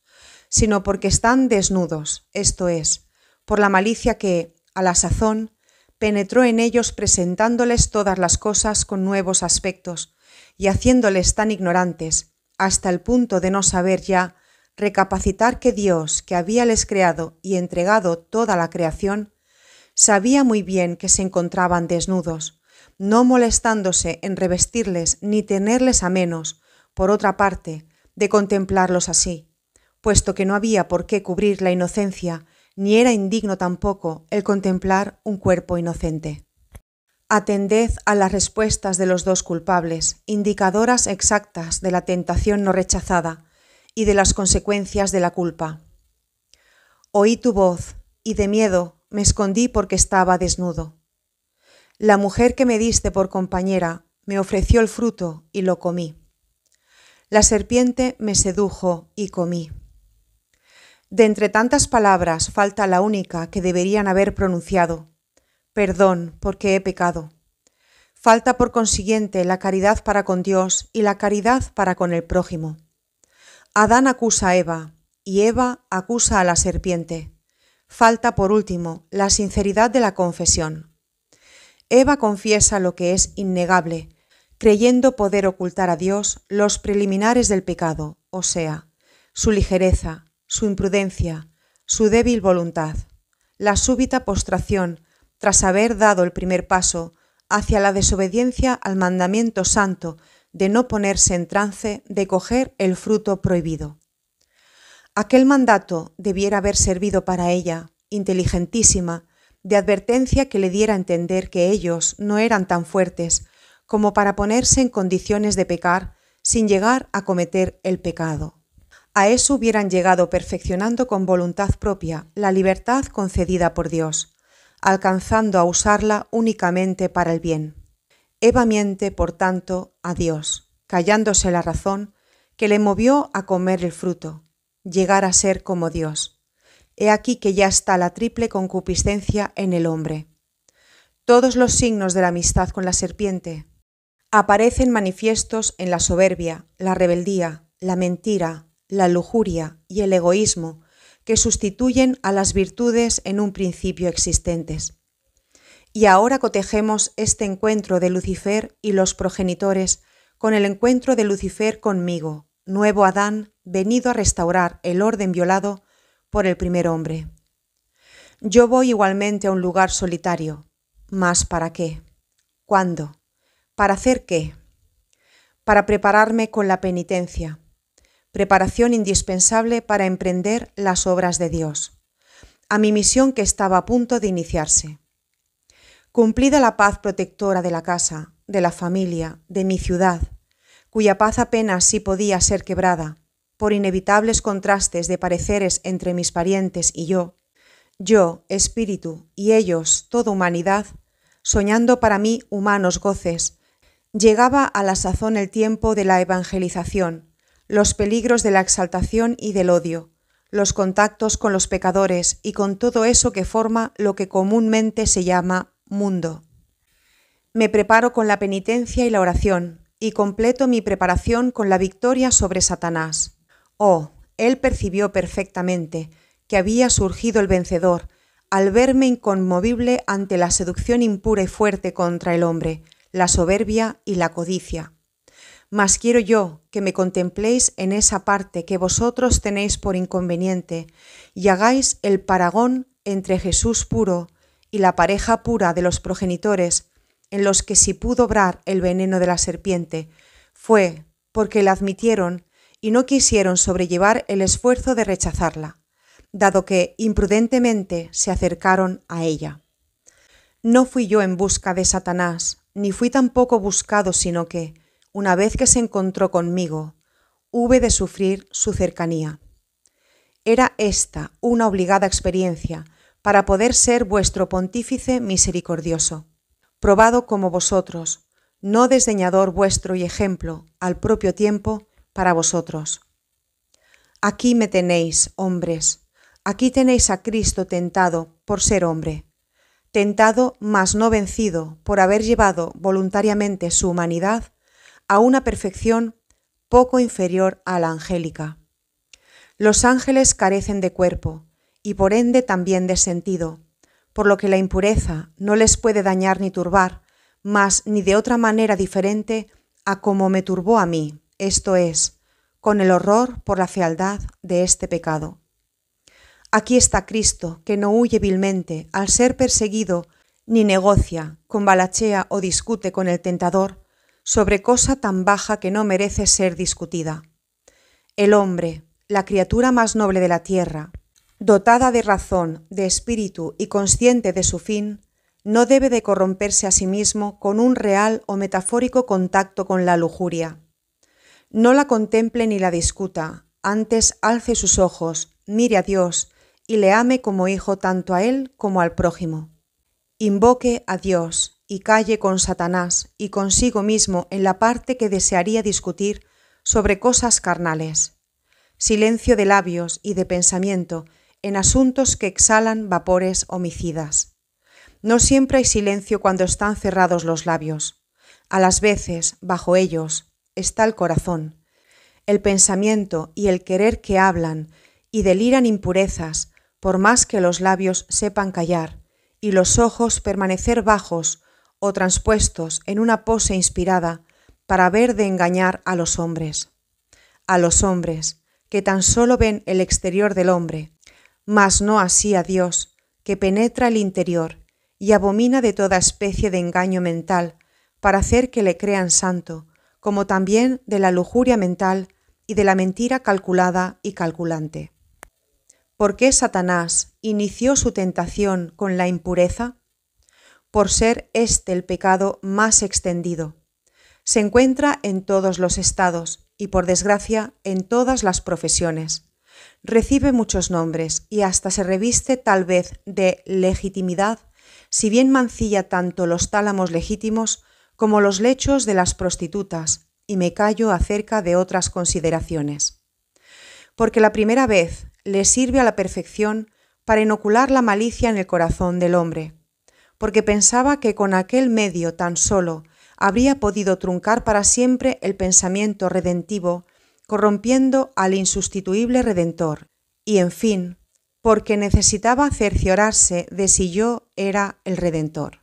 sino porque están desnudos, esto es, por la malicia que, a la sazón, penetró en ellos presentándoles todas las cosas con nuevos aspectos y haciéndoles tan ignorantes, hasta el punto de no saber ya recapacitar que Dios, que había les creado y entregado toda la creación, sabía muy bien que se encontraban desnudos no molestándose en revestirles ni tenerles a menos, por otra parte, de contemplarlos así, puesto que no había por qué cubrir la inocencia, ni era indigno tampoco el contemplar un cuerpo inocente. Atended a las respuestas de los dos culpables, indicadoras exactas de la tentación no rechazada y de las consecuencias de la culpa. Oí tu voz, y de miedo me escondí porque estaba desnudo. La mujer que me diste por compañera me ofreció el fruto y lo comí. La serpiente me sedujo y comí. De entre tantas palabras falta la única que deberían haber pronunciado. Perdón, porque he pecado. Falta por consiguiente la caridad para con Dios y la caridad para con el prójimo. Adán acusa a Eva y Eva acusa a la serpiente. Falta por último la sinceridad de la confesión. Eva confiesa lo que es innegable, creyendo poder ocultar a Dios los preliminares del pecado, o sea, su ligereza, su imprudencia, su débil voluntad, la súbita postración tras haber dado el primer paso hacia la desobediencia al mandamiento santo de no ponerse en trance de coger el fruto prohibido. Aquel mandato debiera haber servido para ella, inteligentísima, de advertencia que le diera a entender que ellos no eran tan fuertes como para ponerse en condiciones de pecar sin llegar a cometer el pecado. A eso hubieran llegado perfeccionando con voluntad propia la libertad concedida por Dios, alcanzando a usarla únicamente para el bien. Eva miente, por tanto, a Dios, callándose la razón que le movió a comer el fruto, llegar a ser como Dios he aquí que ya está la triple concupiscencia en el hombre. Todos los signos de la amistad con la serpiente aparecen manifiestos en la soberbia, la rebeldía, la mentira, la lujuria y el egoísmo, que sustituyen a las virtudes en un principio existentes. Y ahora cotejemos este encuentro de Lucifer y los progenitores con el encuentro de Lucifer conmigo, nuevo Adán, venido a restaurar el orden violado por el primer hombre. Yo voy igualmente a un lugar solitario. ¿Más para qué? ¿Cuándo? ¿Para hacer qué? Para prepararme con la penitencia, preparación indispensable para emprender las obras de Dios, a mi misión que estaba a punto de iniciarse. Cumplida la paz protectora de la casa, de la familia, de mi ciudad, cuya paz apenas sí podía ser quebrada, por inevitables contrastes de pareceres entre mis parientes y yo, yo, espíritu, y ellos, toda humanidad, soñando para mí humanos goces, llegaba a la sazón el tiempo de la evangelización, los peligros de la exaltación y del odio, los contactos con los pecadores y con todo eso que forma lo que comúnmente se llama mundo. Me preparo con la penitencia y la oración, y completo mi preparación con la victoria sobre Satanás. Oh, él percibió perfectamente que había surgido el vencedor al verme inconmovible ante la seducción impura y fuerte contra el hombre, la soberbia y la codicia. Mas quiero yo que me contempléis en esa parte que vosotros tenéis por inconveniente y hagáis el paragón entre Jesús puro y la pareja pura de los progenitores, en los que si pudo obrar el veneno de la serpiente, fue porque la admitieron y no quisieron sobrellevar el esfuerzo de rechazarla, dado que imprudentemente se acercaron a ella. No fui yo en busca de Satanás, ni fui tampoco buscado, sino que, una vez que se encontró conmigo, hube de sufrir su cercanía. Era esta una obligada experiencia para poder ser vuestro pontífice misericordioso, probado como vosotros, no desdeñador vuestro y ejemplo, al propio tiempo, para vosotros. Aquí me tenéis, hombres, aquí tenéis a Cristo tentado por ser hombre, tentado mas no vencido por haber llevado voluntariamente su humanidad a una perfección poco inferior a la angélica. Los ángeles carecen de cuerpo y por ende también de sentido, por lo que la impureza no les puede dañar ni turbar, mas ni de otra manera diferente a como me turbó a mí esto es, con el horror por la fealdad de este pecado. Aquí está Cristo, que no huye vilmente al ser perseguido, ni negocia, convalachea o discute con el tentador sobre cosa tan baja que no merece ser discutida. El hombre, la criatura más noble de la tierra, dotada de razón, de espíritu y consciente de su fin, no debe de corromperse a sí mismo con un real o metafórico contacto con la lujuria no la contemple ni la discuta, antes alce sus ojos, mire a Dios y le ame como hijo tanto a él como al prójimo. Invoque a Dios y calle con Satanás y consigo mismo en la parte que desearía discutir sobre cosas carnales. Silencio de labios y de pensamiento en asuntos que exhalan vapores homicidas. No siempre hay silencio cuando están cerrados los labios. A las veces, bajo ellos, está el corazón, el pensamiento y el querer que hablan y deliran impurezas, por más que los labios sepan callar y los ojos permanecer bajos o transpuestos en una pose inspirada para ver de engañar a los hombres. A los hombres, que tan solo ven el exterior del hombre, mas no así a Dios, que penetra el interior y abomina de toda especie de engaño mental para hacer que le crean santo, como también de la lujuria mental y de la mentira calculada y calculante. ¿Por qué Satanás inició su tentación con la impureza? Por ser este el pecado más extendido. Se encuentra en todos los estados y, por desgracia, en todas las profesiones. Recibe muchos nombres y hasta se reviste tal vez de legitimidad, si bien mancilla tanto los tálamos legítimos como los lechos de las prostitutas, y me callo acerca de otras consideraciones. Porque la primera vez le sirve a la perfección para inocular la malicia en el corazón del hombre, porque pensaba que con aquel medio tan solo habría podido truncar para siempre el pensamiento redentivo, corrompiendo al insustituible Redentor, y en fin, porque necesitaba cerciorarse de si yo era el Redentor.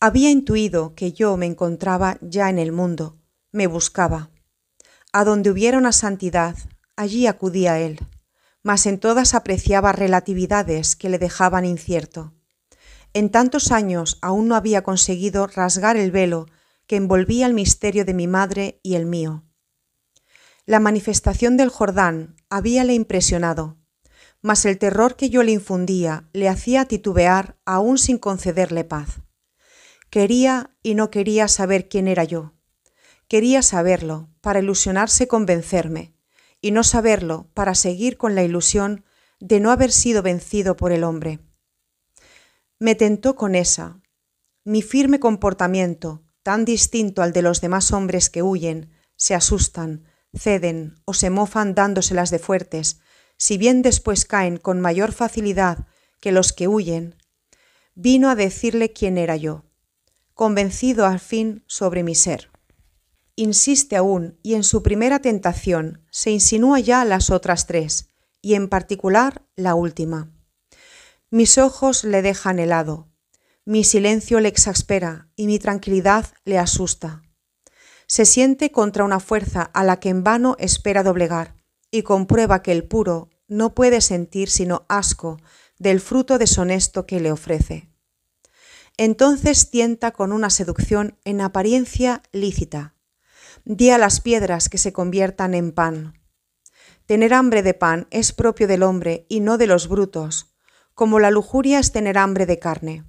Había intuido que yo me encontraba ya en el mundo, me buscaba. A donde hubiera una santidad, allí acudía él, mas en todas apreciaba relatividades que le dejaban incierto. En tantos años aún no había conseguido rasgar el velo que envolvía el misterio de mi madre y el mío. La manifestación del Jordán habíale impresionado, mas el terror que yo le infundía le hacía titubear aún sin concederle paz. Quería y no quería saber quién era yo. Quería saberlo para ilusionarse con vencerme y no saberlo para seguir con la ilusión de no haber sido vencido por el hombre. Me tentó con esa. Mi firme comportamiento, tan distinto al de los demás hombres que huyen, se asustan, ceden o se mofan dándoselas de fuertes, si bien después caen con mayor facilidad que los que huyen, vino a decirle quién era yo convencido al fin sobre mi ser. Insiste aún y en su primera tentación se insinúa ya las otras tres, y en particular la última. Mis ojos le dejan helado, mi silencio le exaspera y mi tranquilidad le asusta. Se siente contra una fuerza a la que en vano espera doblegar y comprueba que el puro no puede sentir sino asco del fruto deshonesto que le ofrece entonces tienta con una seducción en apariencia lícita. Di a las piedras que se conviertan en pan. Tener hambre de pan es propio del hombre y no de los brutos, como la lujuria es tener hambre de carne.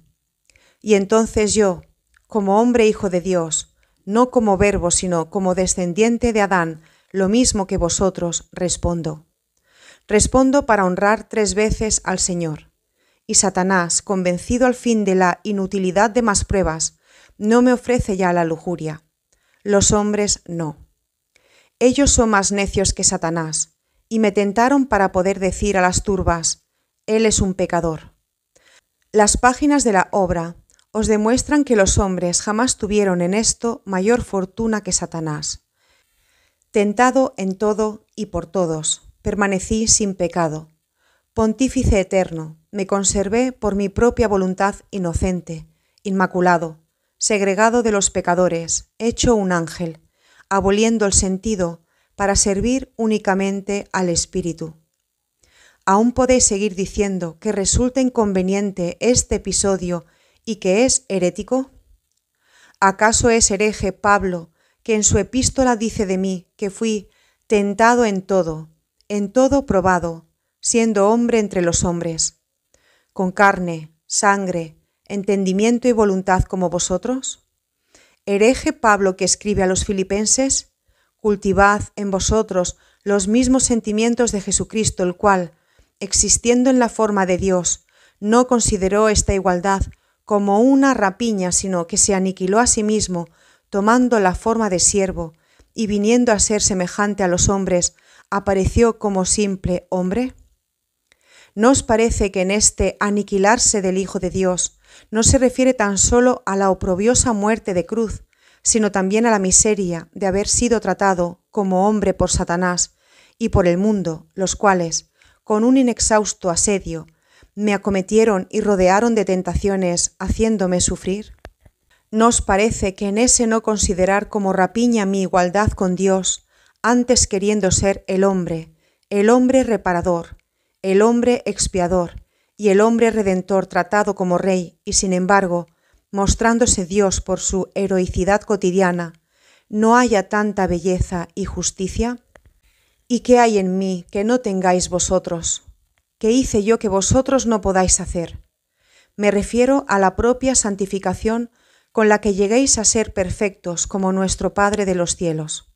Y entonces yo, como hombre hijo de Dios, no como verbo, sino como descendiente de Adán, lo mismo que vosotros, respondo. Respondo para honrar tres veces al Señor y Satanás, convencido al fin de la inutilidad de más pruebas, no me ofrece ya la lujuria. Los hombres no. Ellos son más necios que Satanás, y me tentaron para poder decir a las turbas, Él es un pecador. Las páginas de la obra os demuestran que los hombres jamás tuvieron en esto mayor fortuna que Satanás. Tentado en todo y por todos, permanecí sin pecado, Pontífice eterno, me conservé por mi propia voluntad inocente, inmaculado, segregado de los pecadores, hecho un ángel, aboliendo el sentido para servir únicamente al Espíritu. Aún podéis seguir diciendo que resulta inconveniente este episodio y que es herético. ¿Acaso es hereje Pablo, que en su epístola dice de mí que fui tentado en todo, en todo probado, siendo hombre entre los hombres, con carne, sangre, entendimiento y voluntad como vosotros? Hereje Pablo que escribe a los filipenses, cultivad en vosotros los mismos sentimientos de Jesucristo, el cual, existiendo en la forma de Dios, no consideró esta igualdad como una rapiña, sino que se aniquiló a sí mismo, tomando la forma de siervo, y viniendo a ser semejante a los hombres, apareció como simple hombre? Nos parece que en este aniquilarse del Hijo de Dios no se refiere tan solo a la oprobiosa muerte de cruz, sino también a la miseria de haber sido tratado como hombre por Satanás y por el mundo, los cuales, con un inexhausto asedio, me acometieron y rodearon de tentaciones, haciéndome sufrir? Nos parece que en ese no considerar como rapiña mi igualdad con Dios, antes queriendo ser el hombre, el hombre reparador, el hombre expiador y el hombre redentor tratado como rey y sin embargo, mostrándose Dios por su heroicidad cotidiana, no haya tanta belleza y justicia? ¿Y qué hay en mí que no tengáis vosotros? ¿Qué hice yo que vosotros no podáis hacer? Me refiero a la propia santificación con la que lleguéis a ser perfectos como nuestro Padre de los cielos.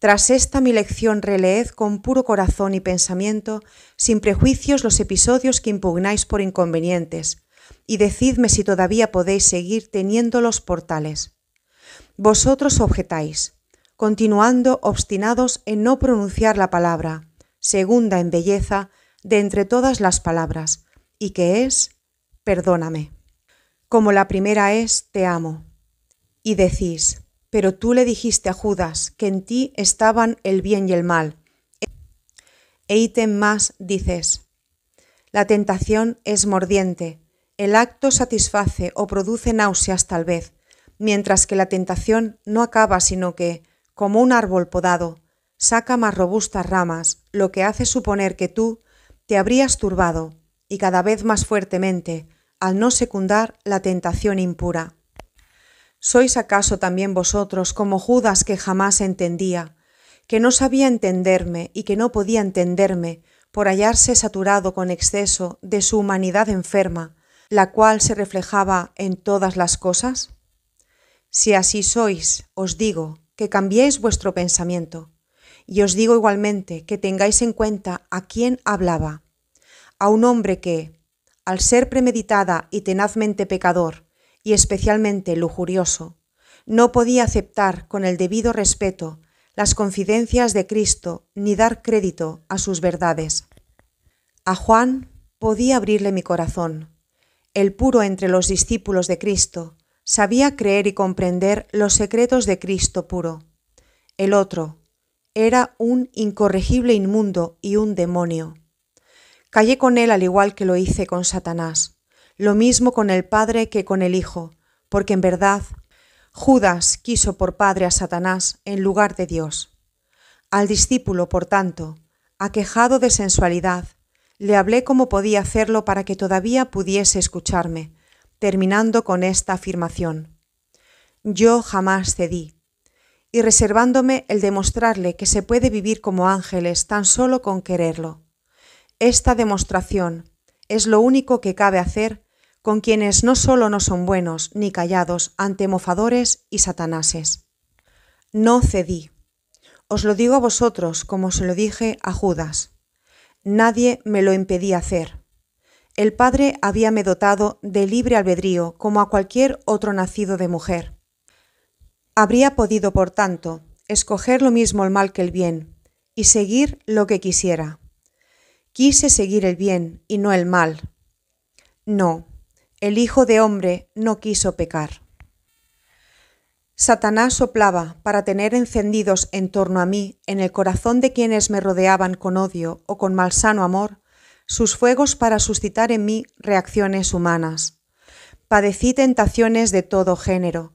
Tras esta mi lección releed con puro corazón y pensamiento, sin prejuicios, los episodios que impugnáis por inconvenientes, y decidme si todavía podéis seguir teniendo los portales. Vosotros objetáis, continuando obstinados en no pronunciar la palabra, segunda en belleza, de entre todas las palabras, y que es, perdóname. Como la primera es, te amo. Y decís, pero tú le dijiste a Judas que en ti estaban el bien y el mal. E ítem más dices, la tentación es mordiente, el acto satisface o produce náuseas tal vez, mientras que la tentación no acaba sino que, como un árbol podado, saca más robustas ramas, lo que hace suponer que tú te habrías turbado, y cada vez más fuertemente, al no secundar la tentación impura. ¿Sois acaso también vosotros como Judas que jamás entendía, que no sabía entenderme y que no podía entenderme por hallarse saturado con exceso de su humanidad enferma, la cual se reflejaba en todas las cosas? Si así sois, os digo que cambiéis vuestro pensamiento, y os digo igualmente que tengáis en cuenta a quién hablaba, a un hombre que, al ser premeditada y tenazmente pecador, y especialmente lujurioso, no podía aceptar con el debido respeto las confidencias de Cristo ni dar crédito a sus verdades. A Juan podía abrirle mi corazón. El puro entre los discípulos de Cristo sabía creer y comprender los secretos de Cristo puro. El otro era un incorregible inmundo y un demonio. Callé con él al igual que lo hice con Satanás. Lo mismo con el Padre que con el Hijo, porque en verdad Judas quiso por padre a Satanás en lugar de Dios. Al discípulo, por tanto, aquejado de sensualidad, le hablé como podía hacerlo para que todavía pudiese escucharme, terminando con esta afirmación. Yo jamás cedí, y reservándome el demostrarle que se puede vivir como ángeles tan solo con quererlo. Esta demostración es lo único que cabe hacer con quienes no solo no son buenos ni callados ante mofadores y satanases. No cedí. Os lo digo a vosotros como se lo dije a Judas. Nadie me lo impedía hacer. El Padre me dotado de libre albedrío como a cualquier otro nacido de mujer. Habría podido, por tanto, escoger lo mismo el mal que el bien, y seguir lo que quisiera. Quise seguir el bien y no el mal. No, el Hijo de Hombre no quiso pecar. Satanás soplaba para tener encendidos en torno a mí, en el corazón de quienes me rodeaban con odio o con malsano amor, sus fuegos para suscitar en mí reacciones humanas. Padecí tentaciones de todo género.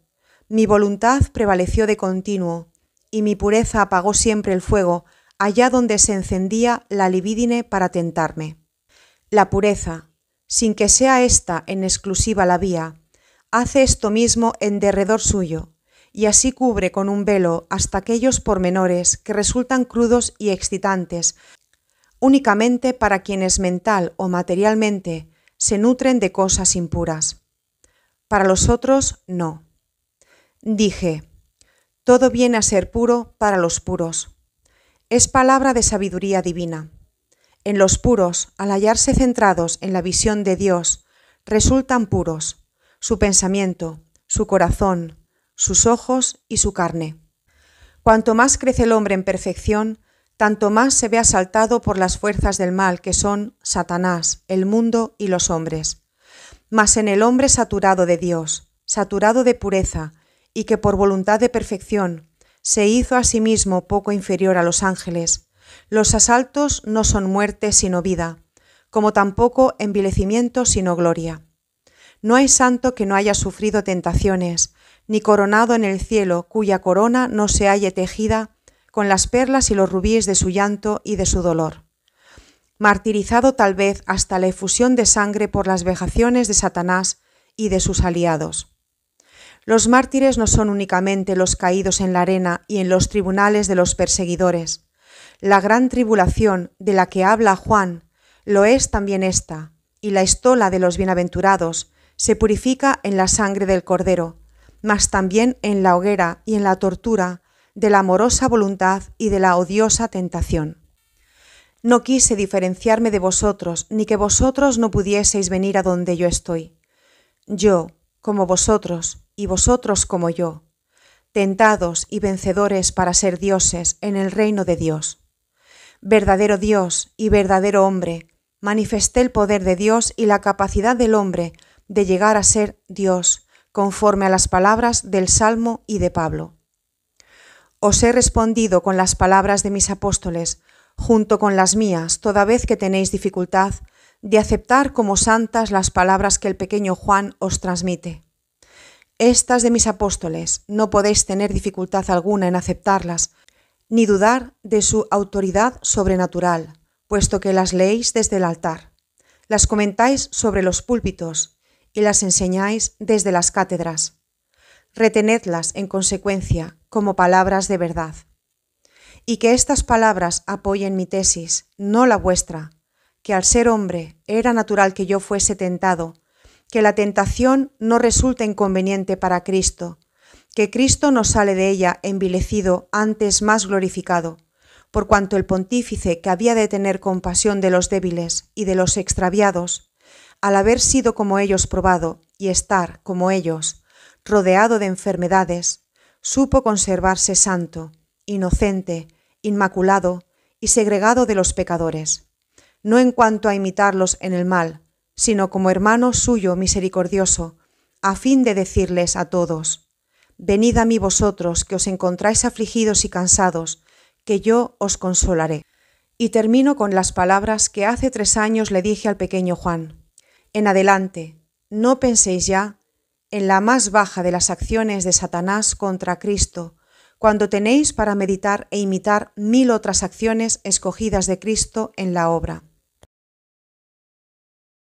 Mi voluntad prevaleció de continuo, y mi pureza apagó siempre el fuego allá donde se encendía la libidine para tentarme. La pureza, sin que sea ésta en exclusiva la vía, hace esto mismo en derredor suyo, y así cubre con un velo hasta aquellos pormenores que resultan crudos y excitantes, únicamente para quienes mental o materialmente se nutren de cosas impuras. Para los otros, no. Dije, todo viene a ser puro para los puros. Es palabra de sabiduría divina. En los puros, al hallarse centrados en la visión de Dios, resultan puros su pensamiento, su corazón, sus ojos y su carne. Cuanto más crece el hombre en perfección, tanto más se ve asaltado por las fuerzas del mal que son Satanás, el mundo y los hombres. Mas en el hombre saturado de Dios, saturado de pureza, y que por voluntad de perfección se hizo a sí mismo poco inferior a los ángeles, los asaltos no son muerte sino vida, como tampoco envilecimiento sino gloria. No hay santo que no haya sufrido tentaciones, ni coronado en el cielo cuya corona no se halle tejida con las perlas y los rubíes de su llanto y de su dolor. Martirizado tal vez hasta la efusión de sangre por las vejaciones de Satanás y de sus aliados. Los mártires no son únicamente los caídos en la arena y en los tribunales de los perseguidores, la gran tribulación de la que habla Juan lo es también esta, y la estola de los bienaventurados se purifica en la sangre del Cordero, mas también en la hoguera y en la tortura de la amorosa voluntad y de la odiosa tentación. No quise diferenciarme de vosotros, ni que vosotros no pudieseis venir a donde yo estoy. Yo, como vosotros, y vosotros como yo, tentados y vencedores para ser dioses en el reino de Dios verdadero Dios y verdadero hombre, manifesté el poder de Dios y la capacidad del hombre de llegar a ser Dios, conforme a las palabras del Salmo y de Pablo. Os he respondido con las palabras de mis apóstoles, junto con las mías, toda vez que tenéis dificultad de aceptar como santas las palabras que el pequeño Juan os transmite. Estas de mis apóstoles no podéis tener dificultad alguna en aceptarlas, ni dudar de su autoridad sobrenatural, puesto que las leéis desde el altar, las comentáis sobre los púlpitos y las enseñáis desde las cátedras. Retenedlas, en consecuencia, como palabras de verdad. Y que estas palabras apoyen mi tesis, no la vuestra, que al ser hombre era natural que yo fuese tentado, que la tentación no resulta inconveniente para Cristo, que Cristo no sale de ella envilecido, antes más glorificado, por cuanto el pontífice que había de tener compasión de los débiles y de los extraviados, al haber sido como ellos probado y estar como ellos, rodeado de enfermedades, supo conservarse santo, inocente, inmaculado y segregado de los pecadores, no en cuanto a imitarlos en el mal, sino como hermano suyo misericordioso, a fin de decirles a todos, Venid a mí vosotros, que os encontráis afligidos y cansados, que yo os consolaré. Y termino con las palabras que hace tres años le dije al pequeño Juan. En adelante, no penséis ya en la más baja de las acciones de Satanás contra Cristo, cuando tenéis para meditar e imitar mil otras acciones escogidas de Cristo en la obra.